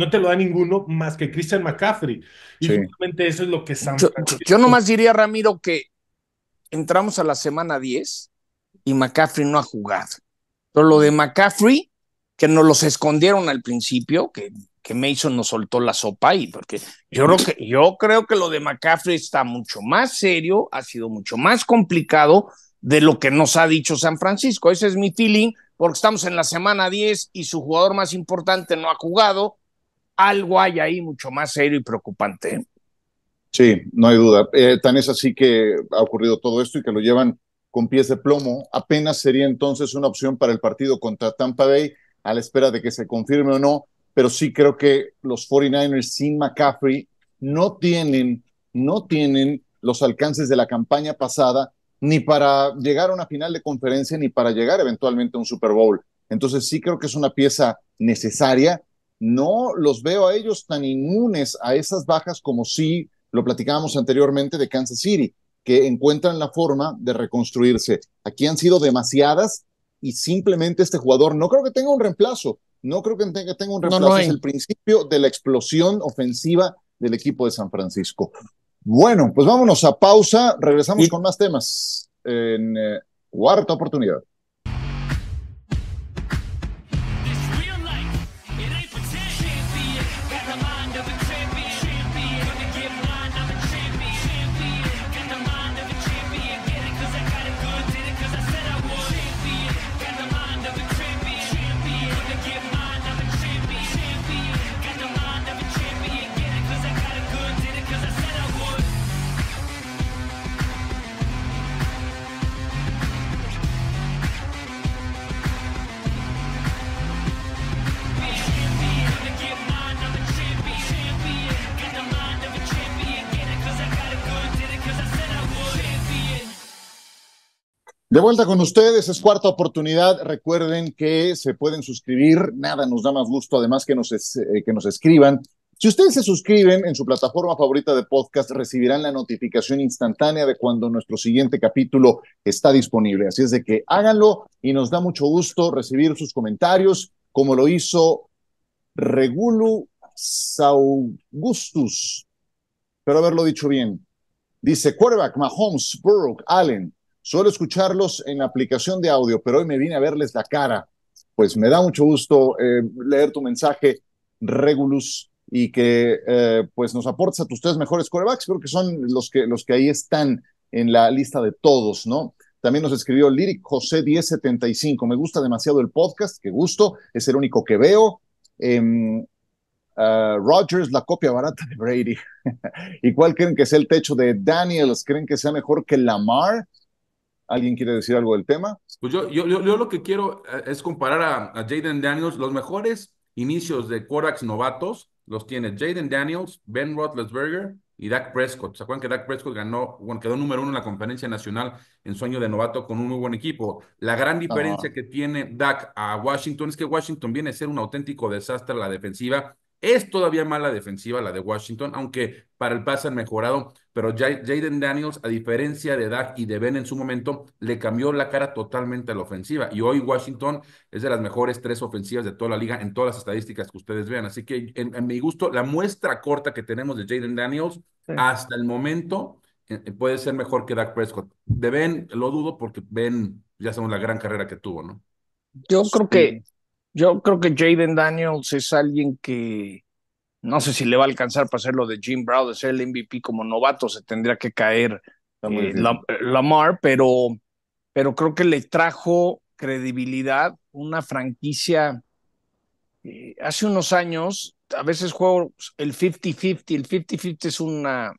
te lo da ninguno más que Christian McCaffrey. Y eso es lo que yo, nomás diría, Ramiro, que entramos a la semana 10 y McCaffrey no ha jugado. Pero lo de McCaffrey, que nos los escondieron al principio, que, que Mason nos soltó la sopa y porque yo creo que yo creo que lo de McCaffrey está mucho más serio, ha sido mucho más complicado de lo que nos ha dicho San Francisco. Ese es mi feeling, porque estamos en la semana 10 y su jugador más importante no ha jugado. Algo hay ahí mucho más serio y preocupante. ¿eh? Sí, no hay duda. Eh, tan es así que ha ocurrido todo esto y que lo llevan con pies de plomo. Apenas sería entonces una opción para el partido contra Tampa Bay, a la espera de que se confirme o no. Pero sí creo que los 49ers sin McCaffrey no tienen, no tienen los alcances de la campaña pasada ni para llegar a una final de conferencia, ni para llegar eventualmente a un Super Bowl. Entonces sí creo que es una pieza necesaria. No los veo a ellos tan inmunes a esas bajas como si lo platicábamos anteriormente de Kansas City, que encuentran la forma de reconstruirse. Aquí han sido demasiadas y simplemente este jugador no creo que tenga un reemplazo. No creo que tenga, un reemplazo. es el principio de la explosión ofensiva del equipo de San Francisco. Bueno, pues vámonos a pausa. Regresamos con más temas en eh, cuarta oportunidad. De vuelta con ustedes, es cuarta oportunidad. Recuerden que se pueden suscribir, nada nos da más gusto, además que nos, eh, que nos escriban. Si ustedes se suscriben en su plataforma favorita de podcast, recibirán la notificación instantánea de cuando nuestro siguiente capítulo está disponible. Así es de que háganlo y nos da mucho gusto recibir sus comentarios, como lo hizo Regulu Saugustus. Espero haberlo dicho bien. Dice quarterback Mahomes, Burrow, Allen, Suelo escucharlos en la aplicación de audio, pero hoy me vine a verles la cara. Pues me da mucho gusto eh, leer tu mensaje, Regulus, y que eh, pues nos aportes a tus tres mejores corebacks. Creo que son los que, los que ahí están en la lista de todos, ¿no? También nos escribió Lyric José 1075. Me gusta demasiado el podcast, qué gusto, es el único que veo. Em, ah, Rogers, la copia barata de Brady. ¿Y cuál creen que sea el techo de Daniels? ¿Creen que sea mejor que Lamar? ¿Alguien quiere decir algo del tema? Pues yo, yo, lo que quiero eh, es comparar a, Jaden Daniels. Los mejores inicios de Corax novatos los tiene Jaden Daniels, Ben Roethlisberger y Dak Prescott. ¿Se acuerdan que Dak Prescott ganó, quedó número uno en la conferencia nacional en sueño de novato con un muy buen equipo? La gran diferencia ah. que tiene Dak a Washington es que Washington viene a ser un auténtico desastre a la defensiva es todavía mala defensiva la de Washington, aunque para el pase han mejorado, pero Jaden Daniels, a diferencia de Dak y de Ben en su momento, le cambió la cara totalmente a la ofensiva. Y hoy Washington es de las mejores tres ofensivas de toda la liga en todas las estadísticas que ustedes vean. Así que, en, mi gusto, la muestra corta que tenemos de Jaden Daniels hasta el momento eh, eh, puede ser mejor que Dak Prescott. De Ben lo dudo porque Ben ya sabemos la gran carrera que tuvo, ¿no? Yo creo que yo creo que Jaden Daniels es alguien que no sé si le va a alcanzar para hacer lo de Jim Brown, de ser el MVP como novato, se tendría que caer eh, Lamar, pero, pero creo que le trajo credibilidad una franquicia. Eh, hace unos años, a veces juego el 50-50, el 50-50 es una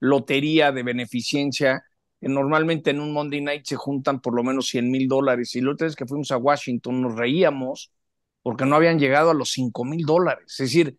lotería de beneficencia. normalmente en un Monday Night se juntan por lo menos 100 mil dólares. Y la otra vez que fuimos a Washington nos reíamos porque no habían llegado a los cinco mil dólares. Es decir,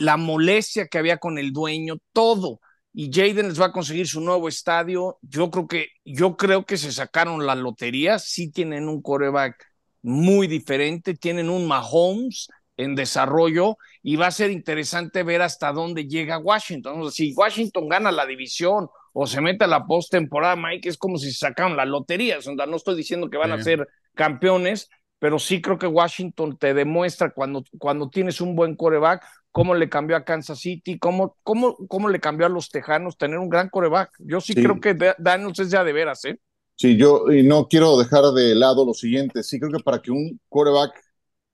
la molestia que había con el dueño, todo. Y Jaden les va a conseguir su nuevo estadio. Yo creo que, yo creo que se sacaron la lotería. Sí tienen un coreback muy diferente, tienen un Mahomes en desarrollo y va a ser interesante ver hasta dónde llega Washington. si Washington gana la división o se mete a la postemporada, Mike, es como si se sacaron la lotería. O no estoy diciendo que van a ser campeones, pero sí creo que Washington te demuestra cuando, cuando tienes un buen coreback, cómo le cambió a Kansas City, cómo, cómo, cómo le cambió a los Tejanos tener un gran coreback. Yo sí, creo que Daniels es ya de veras, ¿eh? Sí, yo y no quiero dejar de lado lo siguiente. Sí creo que para que un coreback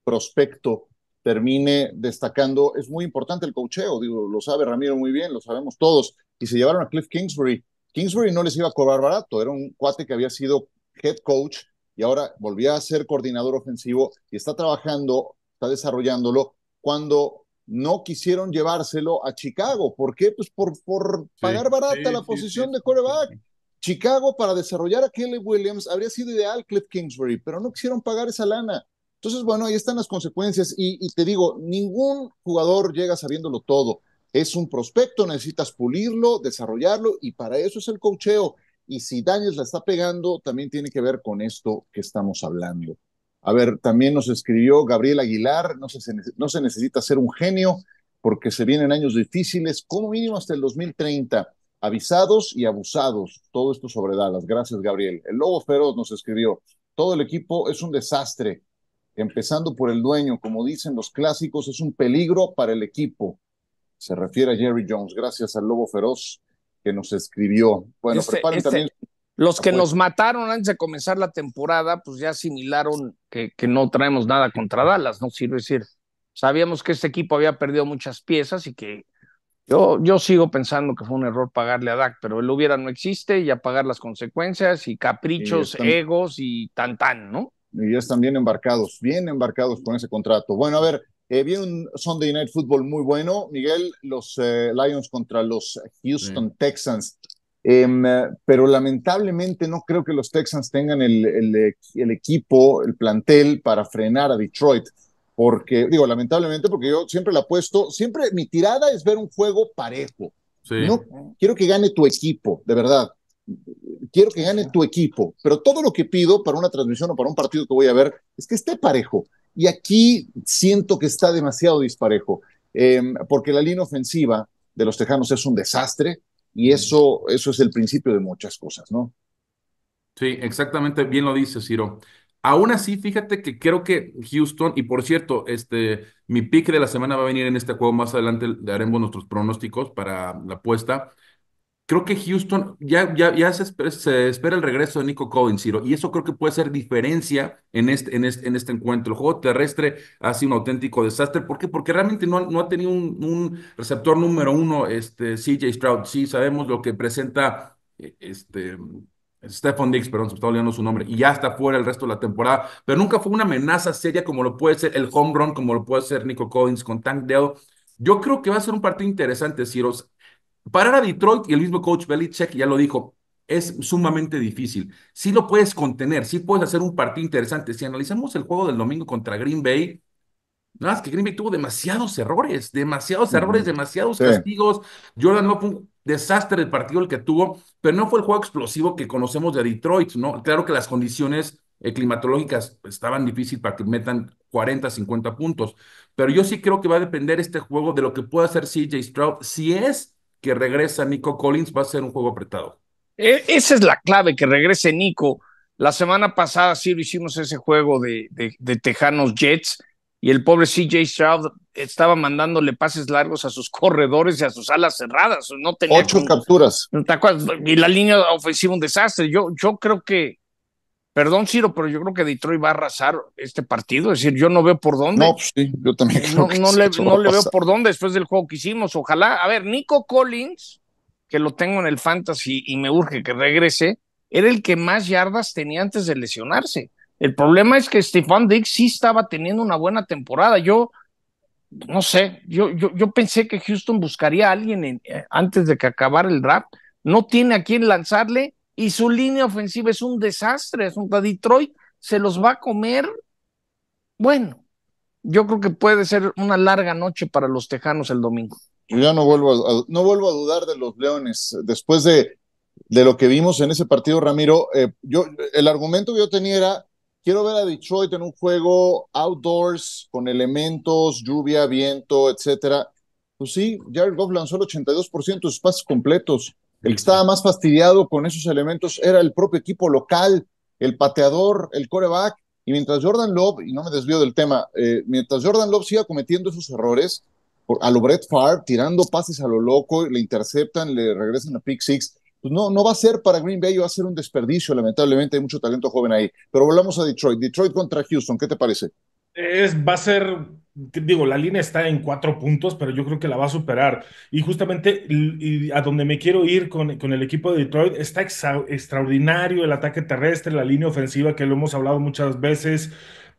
prospecto termine destacando, es muy importante el cocheo, digo, lo sabe Ramiro muy bien, lo sabemos todos. Y se llevaron a Cliff Kingsbury. Kingsbury no les iba a cobrar barato, era un cuate que había sido head coach y ahora volvió a ser coordinador ofensivo y está trabajando, está desarrollándolo cuando no quisieron llevárselo a Chicago. ¿Por qué? Pues por, por pagar barata la posición de coreback. Chicago para desarrollar a Kelly Williams habría sido ideal Cliff Kingsbury, pero no quisieron pagar esa lana. Entonces, bueno, ahí están las consecuencias y, y te digo, ningún jugador llega sabiéndolo todo. Es un prospecto, necesitas pulirlo, desarrollarlo y para eso es el cocheo. Y si Daniels la está pegando, también tiene que ver con esto que estamos hablando. A ver, también nos escribió Gabriel Aguilar, no se, no se necesita ser un genio porque se vienen años difíciles, como mínimo hasta el 2030, avisados y abusados. Todo esto sobre Dallas. Gracias, Gabriel. El Lobo Feroz nos escribió, todo el equipo es un desastre, empezando por el dueño, como dicen los clásicos, es un peligro para el equipo. Se refiere a Jerry Jones. Gracias al Lobo Feroz que nos escribió. Bueno, este, este, Los ah, que nos mataron antes de comenzar la temporada, pues ya asimilaron que, que no traemos nada contra Dallas, ¿no? Sirve decir, sabíamos que este equipo había perdido muchas piezas y que yo, yo sigo pensando que fue un error pagarle a Dak, pero él hubiera no existe y apagar pagar las consecuencias y caprichos, egos y tan tan, ¿no? Y ya están bien embarcados, bien embarcados con ese contrato. Bueno, a ver, eh, un Sunday Night Football muy bueno, Miguel, los eh, Lions contra los Houston Texans. Em, pero lamentablemente no creo que los Texans tengan el, el, equipo, el plantel para frenar a Detroit. Porque, digo, lamentablemente, porque yo siempre la apuesto, siempre mi tirada es ver un juego parejo. No, quiero que gane tu equipo, de verdad. Quiero que gane tu equipo. Pero todo lo que pido para una transmisión o para un partido que voy a ver es que esté parejo y aquí siento que está demasiado disparejo, eh, porque la línea ofensiva de los Tejanos es un desastre y mm. eso, eso es el principio de muchas cosas, ¿no? Sí, exactamente, bien lo dice Ciro. Aún así, fíjate que creo que Houston, y por cierto, este, mi pique de la semana va a venir en este juego, más adelante le haremos nuestros pronósticos para la apuesta creo que Houston ya, ya, ya se, espera, el regreso de Nico Collins, Ciro, y eso creo que puede ser diferencia en este, en este, en este encuentro. El juego terrestre ha sido un auténtico desastre. ¿Por qué? Porque realmente no, no ha tenido un, receptor número uno, este, CJ Stroud. Sí, sabemos lo que presenta eh, este. Stephon Dix, perdón, se me está olvidando su nombre, y ya está fuera el resto de la temporada, pero nunca fue una amenaza seria como lo puede ser el home run, como lo puede ser Nico Collins con Tank Dell. Yo creo que va a ser un partido interesante, ciros Parar a Detroit, y el mismo coach Belichick ya lo dijo, es sumamente difícil. si lo puedes contener, sí puedes hacer un partido interesante. Si analizamos el juego del domingo contra Green Bay, nada más que Green Bay tuvo demasiados errores, demasiados errores, demasiados castigos. Jordan no fue un desastre el partido el que tuvo, pero no fue el juego explosivo que conocemos de Detroit, ¿no? Claro que las condiciones eh, climatológicas estaban difíciles para que metan 40, 50 puntos, pero yo sí creo que va a depender este juego de lo que pueda hacer CJ Stroud, si es que regresa Nico Collins, va a ser un juego apretado. E, esa es la clave, que regrese Nico. La semana pasada sí lo hicimos ese juego de, de, Tejanos Jets y el pobre CJ Stroud estaba mandándole pases largos a sus corredores y a sus alas cerradas. No Ocho capturas. Y la línea ofensiva un desastre. Yo, yo creo que Perdón, Ciro, pero yo creo que Detroit va a arrasar este partido. Es decir, yo no veo por dónde. No, pues sí, yo también eh, no, le, no le veo por dónde después del juego que hicimos. Ojalá, a ver, Nico Collins, que lo tengo en el fantasy y me urge que regrese, era el que más yardas tenía antes de lesionarse. El problema es que Stefan Dick sí estaba teniendo una buena temporada. Yo no sé, yo, yo, pensé que Houston buscaría a alguien eh, antes de que acabara el draft. No tiene a quién lanzarle y su línea ofensiva es un desastre. a Detroit se los va a comer. Bueno, yo creo que puede ser una larga noche para los Tejanos el domingo. Ya no vuelvo a, no vuelvo a dudar de los Leones. Después de, lo que vimos en ese partido, Ramiro, eh, yo, el argumento que yo tenía era, quiero ver a Detroit en un juego outdoors, con elementos, lluvia, viento, etcétera. Pues sí, Jared Goff lanzó el 82% de sus pases completos el que estaba más fastidiado con esos elementos era el propio equipo local, el pateador, el coreback. Y mientras Jordan Love, y no me desvío del tema, eh, mientras Jordan Love siga cometiendo esos errores, por, a lo Brett tirando pases a lo loco, le interceptan, le regresan a pick six, pues no, no va a ser para Green Bay, va a ser un desperdicio, lamentablemente hay mucho talento joven ahí. Pero volvamos a Detroit. Detroit contra Houston, ¿qué te parece? es, va a ser, digo, la línea está en cuatro puntos, pero yo creo que la va a superar. Y justamente a donde me quiero ir con, el equipo de Detroit, está extraordinario el ataque terrestre, la línea ofensiva que lo hemos hablado muchas veces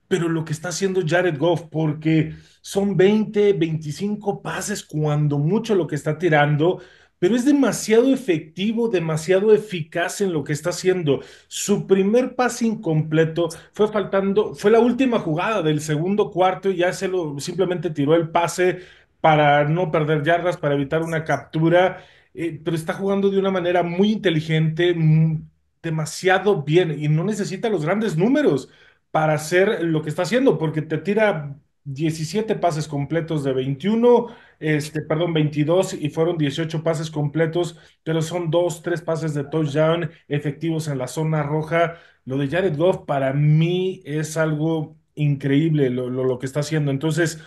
pero lo que está haciendo Jared Goff, porque son 20, 25 pases cuando mucho lo que está tirando pero es demasiado efectivo, demasiado eficaz en lo que está haciendo. Su primer pase incompleto fue faltando, fue la última jugada del segundo cuarto y ya se lo simplemente tiró el pase para no perder yardas, para evitar una captura, eh, pero está jugando de una manera muy inteligente, mm, demasiado bien y no necesita los grandes números para hacer lo que está haciendo, porque te tira 17 pases completos de 21, este, perdón, 22 y fueron 18 pases completos, pero son dos, tres pases de touchdown efectivos en la zona roja. Lo de Jared Goff para mí es algo increíble lo, lo, que está haciendo. Entonces,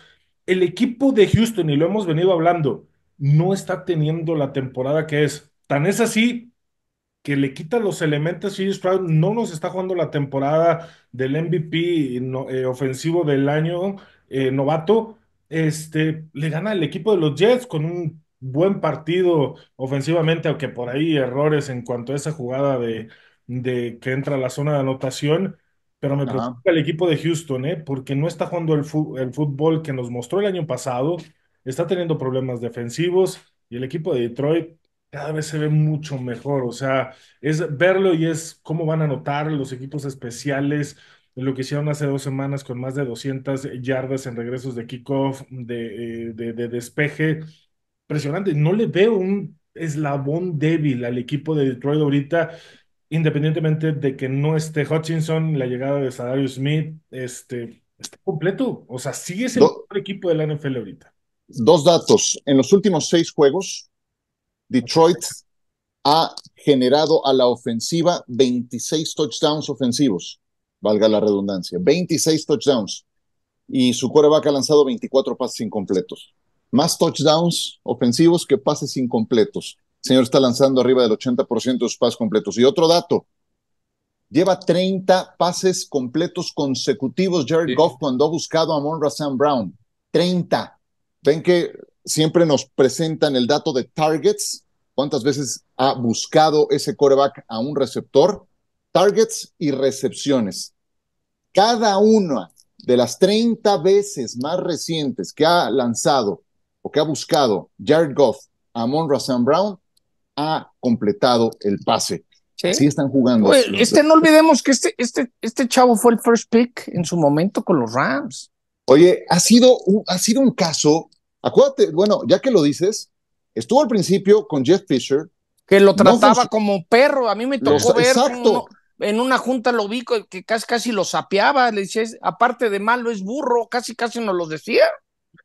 el equipo de Houston, y lo hemos venido hablando, no está teniendo la temporada que es. Tan es así que le quita los elementos y no nos está jugando la temporada del MVP eh, ofensivo del año eh, novato, este, le gana el equipo de los Jets con un buen partido ofensivamente, aunque por ahí errores en cuanto a esa jugada de, de que entra a la zona de anotación. Pero me preocupa el equipo de Houston, ¿eh? porque no está jugando el, el fútbol que nos mostró el año pasado, está teniendo problemas defensivos y el equipo de Detroit cada vez se ve mucho mejor. O sea, es verlo y es cómo van a anotar los equipos especiales, lo que hicieron hace dos semanas con más de 200 yardas en regresos de kickoff, eh, de, de, despeje. Impresionante, no le veo un eslabón débil al equipo de Detroit ahorita, independientemente de que no esté Hutchinson, la llegada de Sadario Smith, este, está completo. O sea, sigue siendo el mejor equipo de la NFL ahorita. Dos datos. En los últimos seis juegos, Detroit ha generado a la ofensiva 26 touchdowns ofensivos valga la redundancia. 26 touchdowns y su coreback ha lanzado 24 pases incompletos. Más touchdowns ofensivos que pases incompletos. El señor está lanzando arriba del 80% de sus pases completos. Y otro dato, lleva 30 pases completos consecutivos Jared Goff cuando ha buscado a Monroe Sam Brown. 30. Ven que siempre nos presentan el dato de targets, cuántas veces ha buscado ese coreback a un receptor targets y recepciones. Cada una de las 30 veces más recientes que ha lanzado o que ha buscado Jared Goff a Monroe Sam Brown, ha completado el pase. ¿Sí? Así están jugando. este, no olvidemos que este, este, este chavo fue el first pick en su momento con los Rams. Oye, ha sido un, ha sido un caso. Acuérdate, bueno, ya que lo dices, estuvo al principio con Jeff Fisher. Que lo trataba como perro. A mí me tocó verlo. Exacto en una junta lo vi que casi, casi lo sapeaba, le decía, aparte de malo es burro, casi casi no lo decía.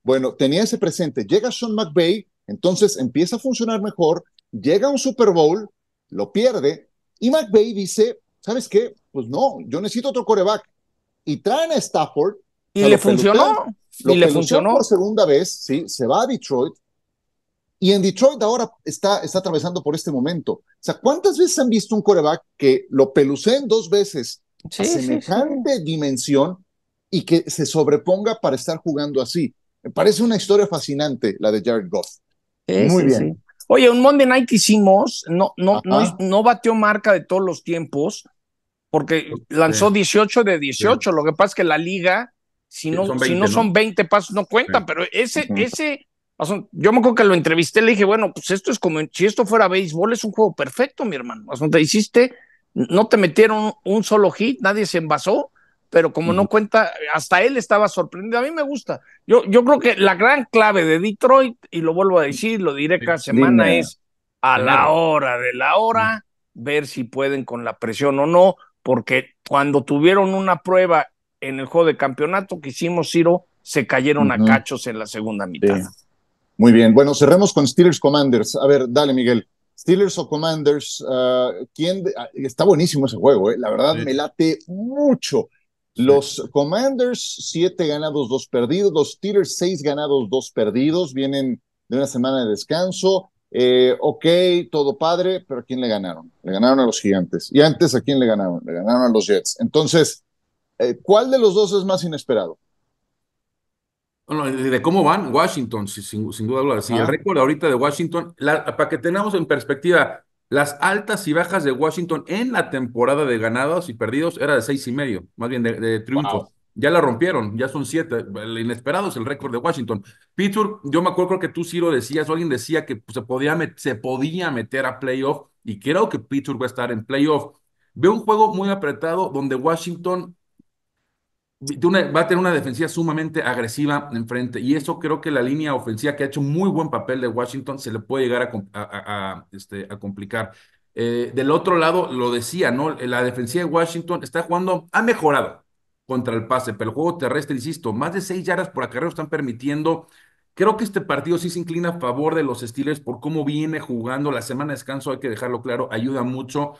Bueno, tenía ese presente, llega Sean McVay, entonces empieza a funcionar mejor, llega a un Super Bowl, lo pierde, y McVay dice, ¿sabes qué? Pues no, yo necesito otro coreback. Y traen a Stafford. Y le funcionó. lo y le funcionó por segunda vez, sí, se va a Detroit, y en Detroit ahora está, está atravesando por este momento. O sea, ¿cuántas veces han visto un coreback que lo pelucen dos veces a semejante dimensión y que se sobreponga para estar jugando así? Me parece una historia fascinante la de Jared Goff. Muy bien. Oye, un Monday Night que hicimos, no, no, no, no, batió marca de todos los tiempos, porque lanzó 18 de 18. Lo que pasa es que la liga, si no son 20, si no, son 20 pasos, no cuenta. pero ese, ese yo me acuerdo que lo entrevisté, le dije, bueno, pues esto es como, si esto fuera béisbol, es un juego perfecto, mi hermano. te hiciste, no te metieron un solo hit, nadie se envasó, pero como no cuenta, hasta él estaba sorprendido. A mí me gusta. Yo, yo creo que la gran clave de Detroit, y lo vuelvo a decir, lo diré cada semana, es a la hora de la hora, ver si pueden con la presión o no, porque cuando tuvieron una prueba en el juego de campeonato que hicimos, Ciro, se cayeron a cachos en la segunda mitad. Muy bien, bueno, cerremos con Steelers Commanders. A ver, dale, Miguel. Steelers o Commanders, ah, ¿quién ah, está buenísimo ese juego, ¿eh? la verdad me late mucho. Los Commanders, siete ganados, dos perdidos. Los Steelers, seis ganados, dos perdidos. Vienen de una semana de descanso. Eh, ok, todo padre, pero ¿a quién le ganaron? Le ganaron a los Gigantes. Y antes, ¿a quién le ganaron? Le ganaron a los Jets. Entonces, eh, ¿cuál de los dos es más inesperado? de cómo van Washington, sin, duda alguna. Sí, el récord ahorita de Washington, para que tengamos en perspectiva, las altas y bajas de Washington en la temporada de ganados y perdidos era de seis y medio, más bien de, triunfo. Ya la rompieron, ya son siete. El inesperado es el récord de Washington. Peter, yo me acuerdo que tú, Ciro, decías o alguien decía que pues, se podía, se podía meter a playoff y creo que Peter va a estar en playoff. Veo un juego muy apretado donde Washington va a tener una defensiva sumamente agresiva enfrente. Y eso creo que la línea ofensiva que ha hecho muy buen papel de Washington se le puede llegar a, este, complicar. Eh, del otro lado, lo decía, ¿no? La defensiva de Washington está jugando, ha mejorado contra el pase, pero el juego terrestre, insisto, más de seis yardas por acarreo están permitiendo. Creo que este partido sí se inclina a favor de los Steelers por cómo viene jugando. La semana de descanso, hay que dejarlo claro, ayuda mucho.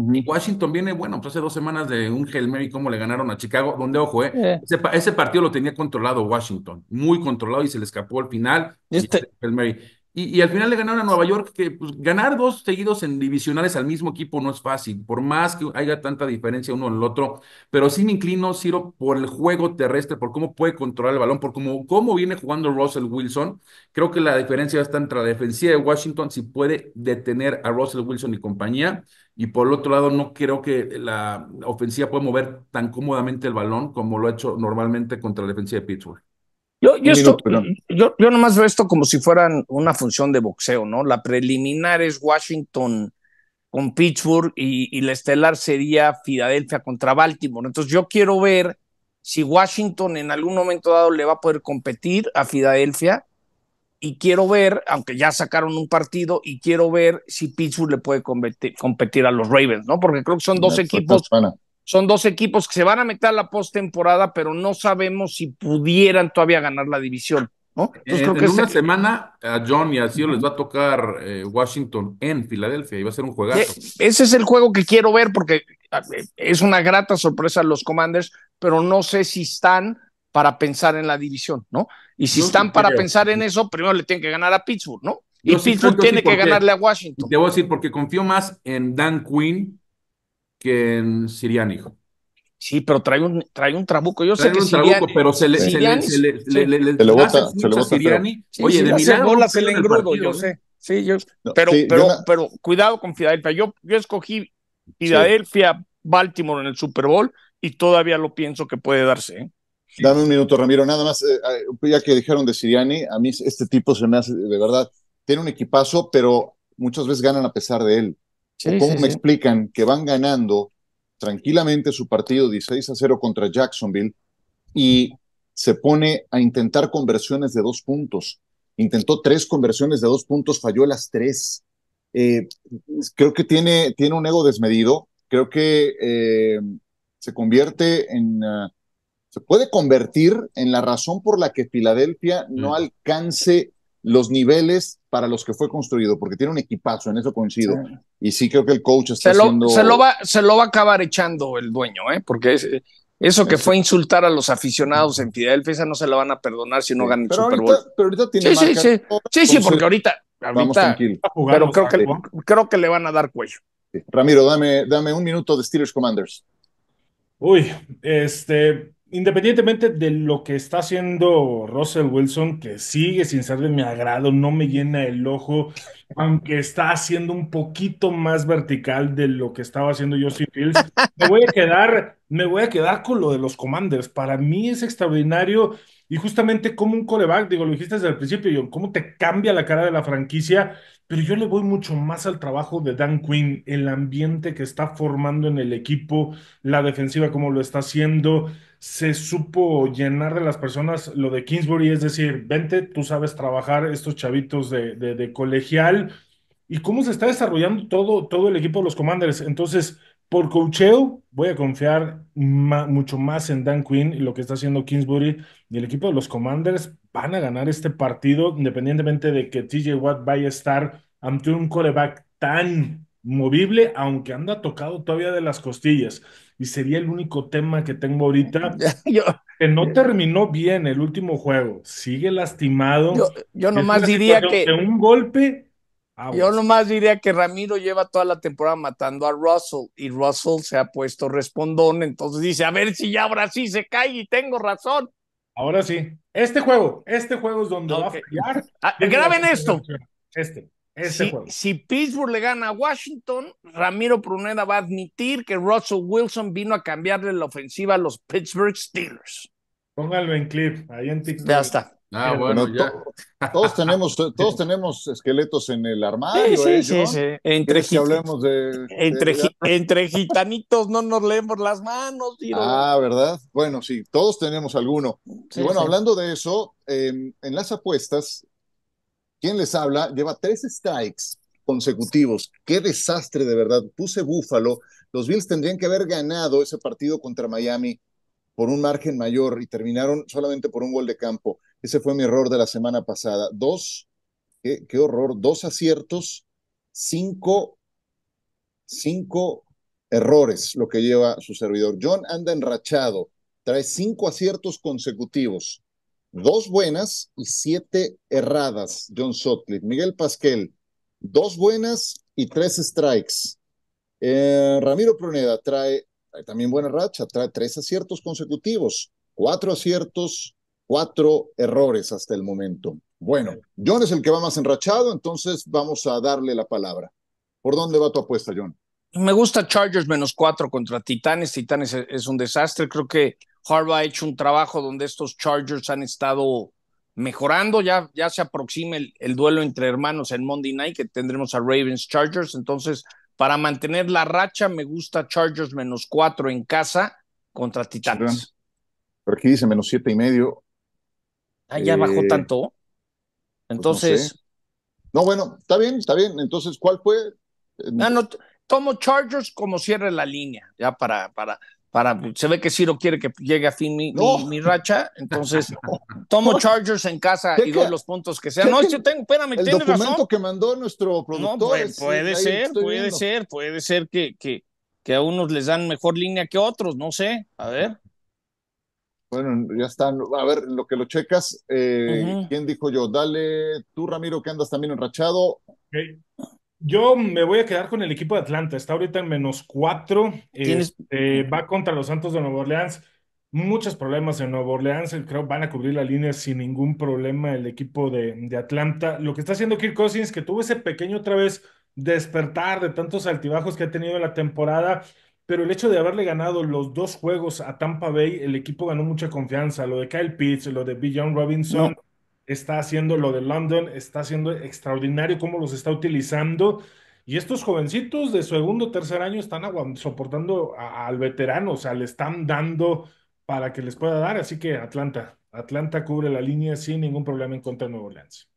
Washington viene, bueno, pues hace dos semanas de un Hail Mary, cómo le ganaron a Chicago, donde, ojo, eh, Ese, partido lo tenía controlado Washington, muy controlado y se le escapó al final. Este Mary. Y, al final le ganaron a Nueva York, que pues, ganar dos seguidos en divisionales al mismo equipo no es fácil, por más que haya tanta diferencia uno en el otro, pero sí me inclino, Ciro, por el juego terrestre, por cómo puede controlar el balón, por cómo, cómo viene jugando Russell Wilson. Creo que la diferencia está entre la defensiva de Washington, si puede detener a Russell Wilson y compañía, y por el otro lado, no creo que la ofensiva pueda mover tan cómodamente el balón como lo ha hecho normalmente contra la defensiva de Pittsburgh. Yo, yo, esto, yo, nomás veo esto como si fueran una función de boxeo, ¿no? La preliminar es Washington con Pittsburgh y, y la estelar sería Filadelfia contra Baltimore. Entonces yo quiero ver si Washington en algún momento dado le va a poder competir a Filadelfia y quiero ver, aunque ya sacaron un partido, y quiero ver si Pittsburgh le puede competir, competir a los Ravens, ¿no? Porque creo que son dos equipos son dos equipos que se van a meter a la postemporada, pero no sabemos si pudieran todavía ganar la división. ¿no? Eh, en una semana a John y a Ciro les va a tocar eh, Washington en Filadelfia y va a ser un juegazo. Eh, ese es el juego que quiero ver porque ah, es una grata sorpresa a los Commanders, pero no sé si están para pensar en la división, ¿no? Y si están para pensar en eso, primero le tienen que ganar a Pittsburgh, ¿no? Y Pittsburgh tiene que ganarle a Washington. Te voy a decir porque confío más en Dan Quinn que en hijo. Sí, pero trae un, trae un trabuco. Yo trae sé que un trabuco, pero se le, le, bota, se bota, Oye, de Bola, se le engrudo, yo ¿eh? sé. Sí, yo, pero, pero cuidado con Filadelfia. Yo, yo escogí Filadelfia, Baltimore en el Super Bowl y todavía lo pienso que puede darse. ¿eh? Dame un minuto, Ramiro. Nada más, eh, ya que dijeron de Siriani, a mí este tipo se me hace, de verdad, tiene un equipazo, pero muchas veces ganan a pesar de él cómo me explican que van ganando tranquilamente su partido 16 a 0 contra Jacksonville y se pone a intentar conversiones de dos puntos. Intentó tres conversiones de dos puntos, falló las tres. Eh, creo que tiene, tiene un ego desmedido. Creo que eh, se convierte en... Ah, se puede convertir en la razón por la que Filadelfia no mm. alcance los niveles para los que fue construido, porque tiene un equipazo, en eso coincido. Y sí creo que el coach está se lo, se lo va Se lo va a acabar echando el dueño, ¿eh? porque eso que fue insultar a los aficionados en Fidel no se lo van a perdonar si no ganan el Super Bowl. Ahorita, Sí, sí, sí. sí porque ahorita... ahorita pero creo que, creo que le van a dar cuello. Ramiro, dame, dame un minuto de Steelers Commanders. Uy, este, independientemente de lo que está haciendo Russell Wilson, que sigue sin ser de mi agrado, no me llena el ojo, aunque está haciendo un poquito más vertical de lo que estaba haciendo Justin Fields, me voy a quedar, me voy a quedar con lo de los Commanders. Para mí es extraordinario y justamente como un coreback, digo, lo dijiste desde el principio, John, cómo te cambia la cara de la franquicia, pero yo le voy mucho más al trabajo de Dan Quinn, el ambiente que está formando en el equipo, la defensiva como lo está haciendo se supo llenar de las personas lo de Kingsbury, es decir, vente, tú sabes trabajar estos chavitos de, de, colegial y cómo se está desarrollando todo, todo el equipo de los Commanders. Entonces, por coacheo voy a confiar mucho más en Dan Quinn y lo que está haciendo Kingsbury y el equipo de los Commanders van a ganar este partido, independientemente de que TJ Watt vaya a estar ante un coreback tan movible, aunque anda tocado todavía de las costillas. Y sería el único tema que tengo ahorita. que no terminó bien el último juego. Sigue lastimado. Yo, yo nomás diría que. De un golpe. yo nomás diría que Ramiro lleva toda la temporada matando a Russell y Russell se ha puesto respondón. Entonces dice: A ver si ya ahora sí se cae y tengo razón. Ahora sí. Este juego, este juego es donde va a fallar. Ah, graben esto. Este si, Pittsburgh le gana a Washington, Ramiro Pruneda va a admitir que Russell Wilson vino a cambiarle la ofensiva a los Pittsburgh Steelers. Póngalo en clip, ahí en TikTok. Ya está. Ah, todos tenemos, todos tenemos esqueletos en el armario. ¿eh, entre, hablemos de, entre, entre, gitanitos no nos leemos las manos. Ah, ¿verdad? Bueno, sí, todos tenemos alguno. y bueno, hablando de eso, em, en las apuestas, ¿Quién les habla? Lleva tres strikes consecutivos. Qué desastre de verdad. Puse Búfalo. Los Bills tendrían que haber ganado ese partido contra Miami por un margen mayor y terminaron solamente por un gol de campo. Ese fue mi error de la semana pasada. Dos, qué, horror, dos aciertos, cinco, cinco errores, lo que lleva su servidor. John anda enrachado, trae cinco aciertos consecutivos dos buenas y siete erradas, John Sutcliffe. Miguel Pasquel, dos buenas y tres strikes. Eh, Ramiro Pruneda trae, trae, también buena racha, trae tres aciertos consecutivos, cuatro aciertos, cuatro errores hasta el momento. Bueno, John es el que va más enrachado, entonces vamos a darle la palabra. ¿Por dónde va tu apuesta, John? Me gusta Chargers menos cuatro contra Titanes. Titanes e-, es un desastre. Creo que Harbaugh ha hecho un trabajo donde estos Chargers han estado mejorando. Ya, ya se aproxima el, duelo entre hermanos en Monday Night, que tendremos a Ravens Chargers. Entonces, para mantener la racha, me gusta Chargers menos cuatro en casa contra Titans. Pero aquí dice menos siete y medio. Ah, ya bajó eh, tanto. Pues Entonces. no, bueno, está bien, está bien. Entonces, ¿cuál fue? Ah, no, no, tomo Chargers como cierre la línea, ya para, para, para, se ve que Ciro quiere que llegue a fin mi, mi, racha, entonces tomo Chargers en casa y doy los puntos que sean. No, yo tengo, espérame, el documento que mandó nuestro productor. puede, ser, puede ser, puede ser que, que, que a unos les dan mejor línea que a otros, no sé, a ver. Bueno, ya están. A ver, lo que lo checas, eh, ¿quién dijo yo? Dale tú, Ramiro, que andas también enrachado. Okay. Yo me voy a quedar con el equipo de Atlanta. Está ahorita en menos cuatro. Este, va contra los Santos de Nueva Orleans. Muchos problemas en Nueva Orleans. Creo van a cubrir la línea sin ningún problema el equipo de, Atlanta. Lo que está haciendo Kirk Cousins, que tuvo ese pequeño otra vez despertar de tantos altibajos que ha tenido la temporada, pero el hecho de haberle ganado los dos juegos a Tampa Bay, el equipo ganó mucha confianza. Lo de Kyle Pitts, lo de Bill Robinson está haciendo lo de London, está haciendo extraordinario cómo los está utilizando. Y estos jovencitos de segundo, tercer año están soportando al veterano, o sea, le están dando para que les pueda dar. Así que Atlanta, Atlanta cubre la línea sin ningún problema en contra de Nuevo Orleans.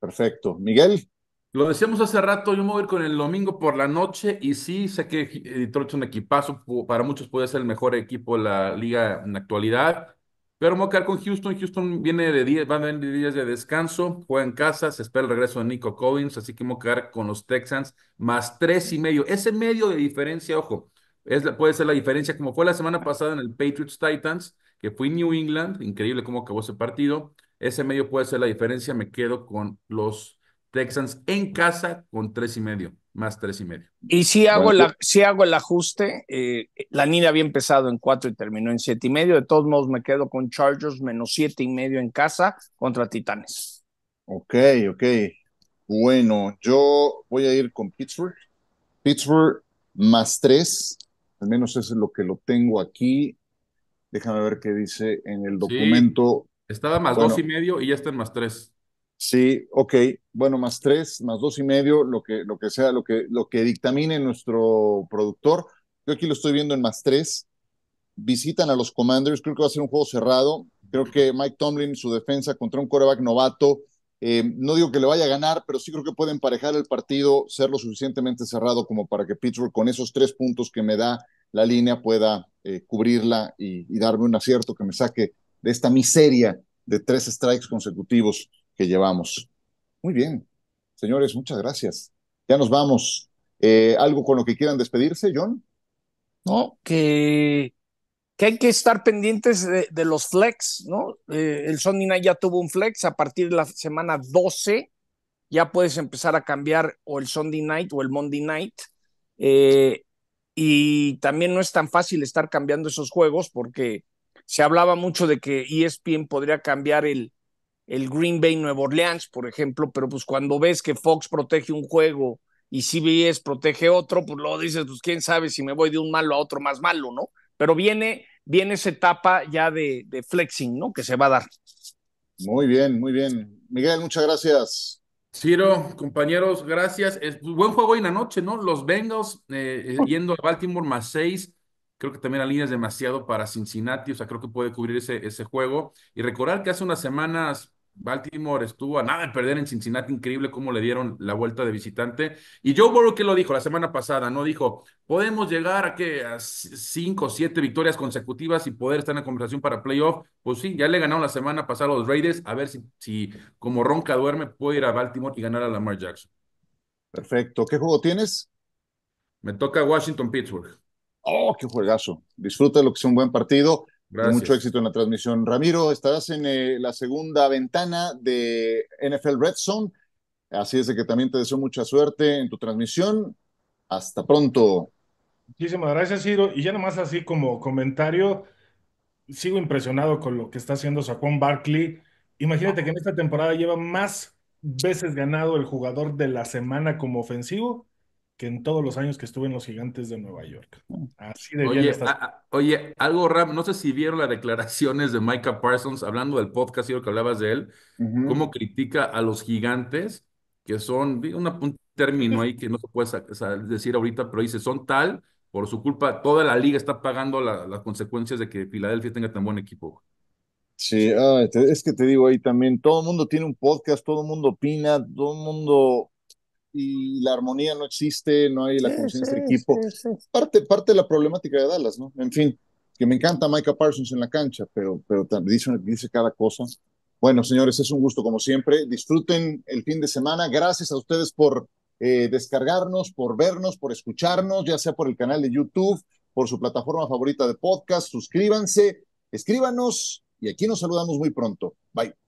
Perfecto. Miguel. Lo decíamos hace rato, yo me voy a ir con el domingo por la noche y sí, sé que Detroit es un equipazo, para muchos puede ser el mejor equipo de la liga en la actualidad pero voy quedar con Houston. Houston viene de 10, van a venir días de descanso, juega en casa, se espera el regreso de Nico Collins, así que voy quedar con los Texans más tres y medio. Ese medio de diferencia, ojo, es, puede ser la diferencia como fue la semana pasada en el Patriots Titans, que fue New England, increíble cómo acabó ese partido. Ese medio puede ser la diferencia. Me quedo con los Texans en casa con tres y medio más tres y medio. Y si hago, la, si hago el ajuste, eh, la nida había empezado en cuatro y terminó en siete y medio. De todos modos, me quedo con Chargers menos siete y medio en casa contra Titanes. Ok, ok. Bueno, yo voy a ir con Pittsburgh. Pittsburgh más tres, al menos eso es lo que lo tengo aquí. Déjame ver qué dice en el documento. estaba más dos y medio y ya está en más tres. Sí, ok. Bueno, más tres, más dos y medio, lo que, lo que sea, lo que, lo que dictamine nuestro productor. Yo aquí lo estoy viendo en más tres. Visitan a los Commanders. Creo que va a ser un juego cerrado. Creo que Mike Tomlin, su defensa contra un coreback novato, eh, no digo que le vaya a ganar, pero sí creo que puede emparejar el partido, ser lo suficientemente cerrado como para que Pittsburgh, con esos tres puntos que me da la línea, pueda eh, cubrirla y darme un acierto que me saque de esta miseria de tres strikes consecutivos que llevamos. Muy bien, señores, muchas gracias. Ya nos vamos. Eh, ¿Algo con lo que quieran despedirse, John? No, que, que hay que estar pendientes de, los flex, ¿no? Eh, el Sunday Night ya tuvo un flex a partir de la semana 12. Ya puedes empezar a cambiar o el Sunday Night o el Monday Night. Eh, y también no es tan fácil estar cambiando esos juegos porque se hablaba mucho de que ESPN podría cambiar el, el Green Bay Nuevo Orleans, por ejemplo, pero pues cuando ves que Fox protege un juego y CBS protege otro, pues luego dices, pues quién sabe si me voy de un malo a otro más malo, ¿no? Pero viene, viene esa etapa ya de, flexing, ¿no? Que se va a dar. Muy bien, muy bien. Miguel, muchas gracias. Ciro, compañeros, gracias. Es, pues, buen juego hoy en la noche, ¿no? Los Bengals eh, eh, yendo a Baltimore más seis. Creo que también la línea es demasiado para Cincinnati, o sea, creo que puede cubrir ese, ese juego. Y recordar que hace unas semanas Baltimore estuvo a nada de perder en Cincinnati, increíble cómo le dieron la vuelta de visitante. Y Joe Burrow que lo dijo la semana pasada, ¿no? Dijo, podemos llegar a que a cinco o siete victorias consecutivas y poder estar en la conversación para playoff. Pues sí, ya le ganaron la semana pasada a los Raiders, a ver si, si como ronca duerme puede ir a Baltimore y ganar a Lamar Jackson. Perfecto, ¿qué juego tienes? Me toca Washington Pittsburgh. Oh, qué juegazo. Disfruta lo que es un buen partido. Mucho éxito en la transmisión. Ramiro, estarás en eh, la segunda ventana de NFL Red Zone. Así es de que también te deseo mucha suerte en tu transmisión. Hasta pronto. Muchísimas gracias, Ciro. Y ya nomás así como comentario, sigo impresionado con lo que está haciendo Saquon Barkley. Imagínate que en esta temporada lleva más veces ganado el jugador de la semana como ofensivo que en todos los años que estuve en los Gigantes de Nueva York. Mm. Así de oye, oye, algo raro, no sé si vieron las declaraciones de Micah Parsons hablando del podcast, lo que hablabas de él, cómo critica a los Gigantes, que son, una, un término ahí que no se puede decir ahorita, pero dice, son tal, por su culpa, toda la liga está pagando las consecuencias de que Filadelfia tenga tan buen equipo. Sí, es que te digo ahí también, todo el mundo tiene un podcast, todo el mundo opina, todo el mundo y la armonía no existe, no hay la conciencia del de equipo. parte, parte de la problemática de Dallas, ¿no? En fin, que me encanta Micah Parsons en la cancha, pero, pero dice, dice cada cosa. Bueno, señores, es un gusto como siempre. Disfruten el fin de semana. Gracias a ustedes por eh, descargarnos, por vernos, por escucharnos, ya sea por el canal de YouTube, por su plataforma favorita de podcast. Suscríbanse, escríbanos y aquí nos saludamos muy pronto. Bye.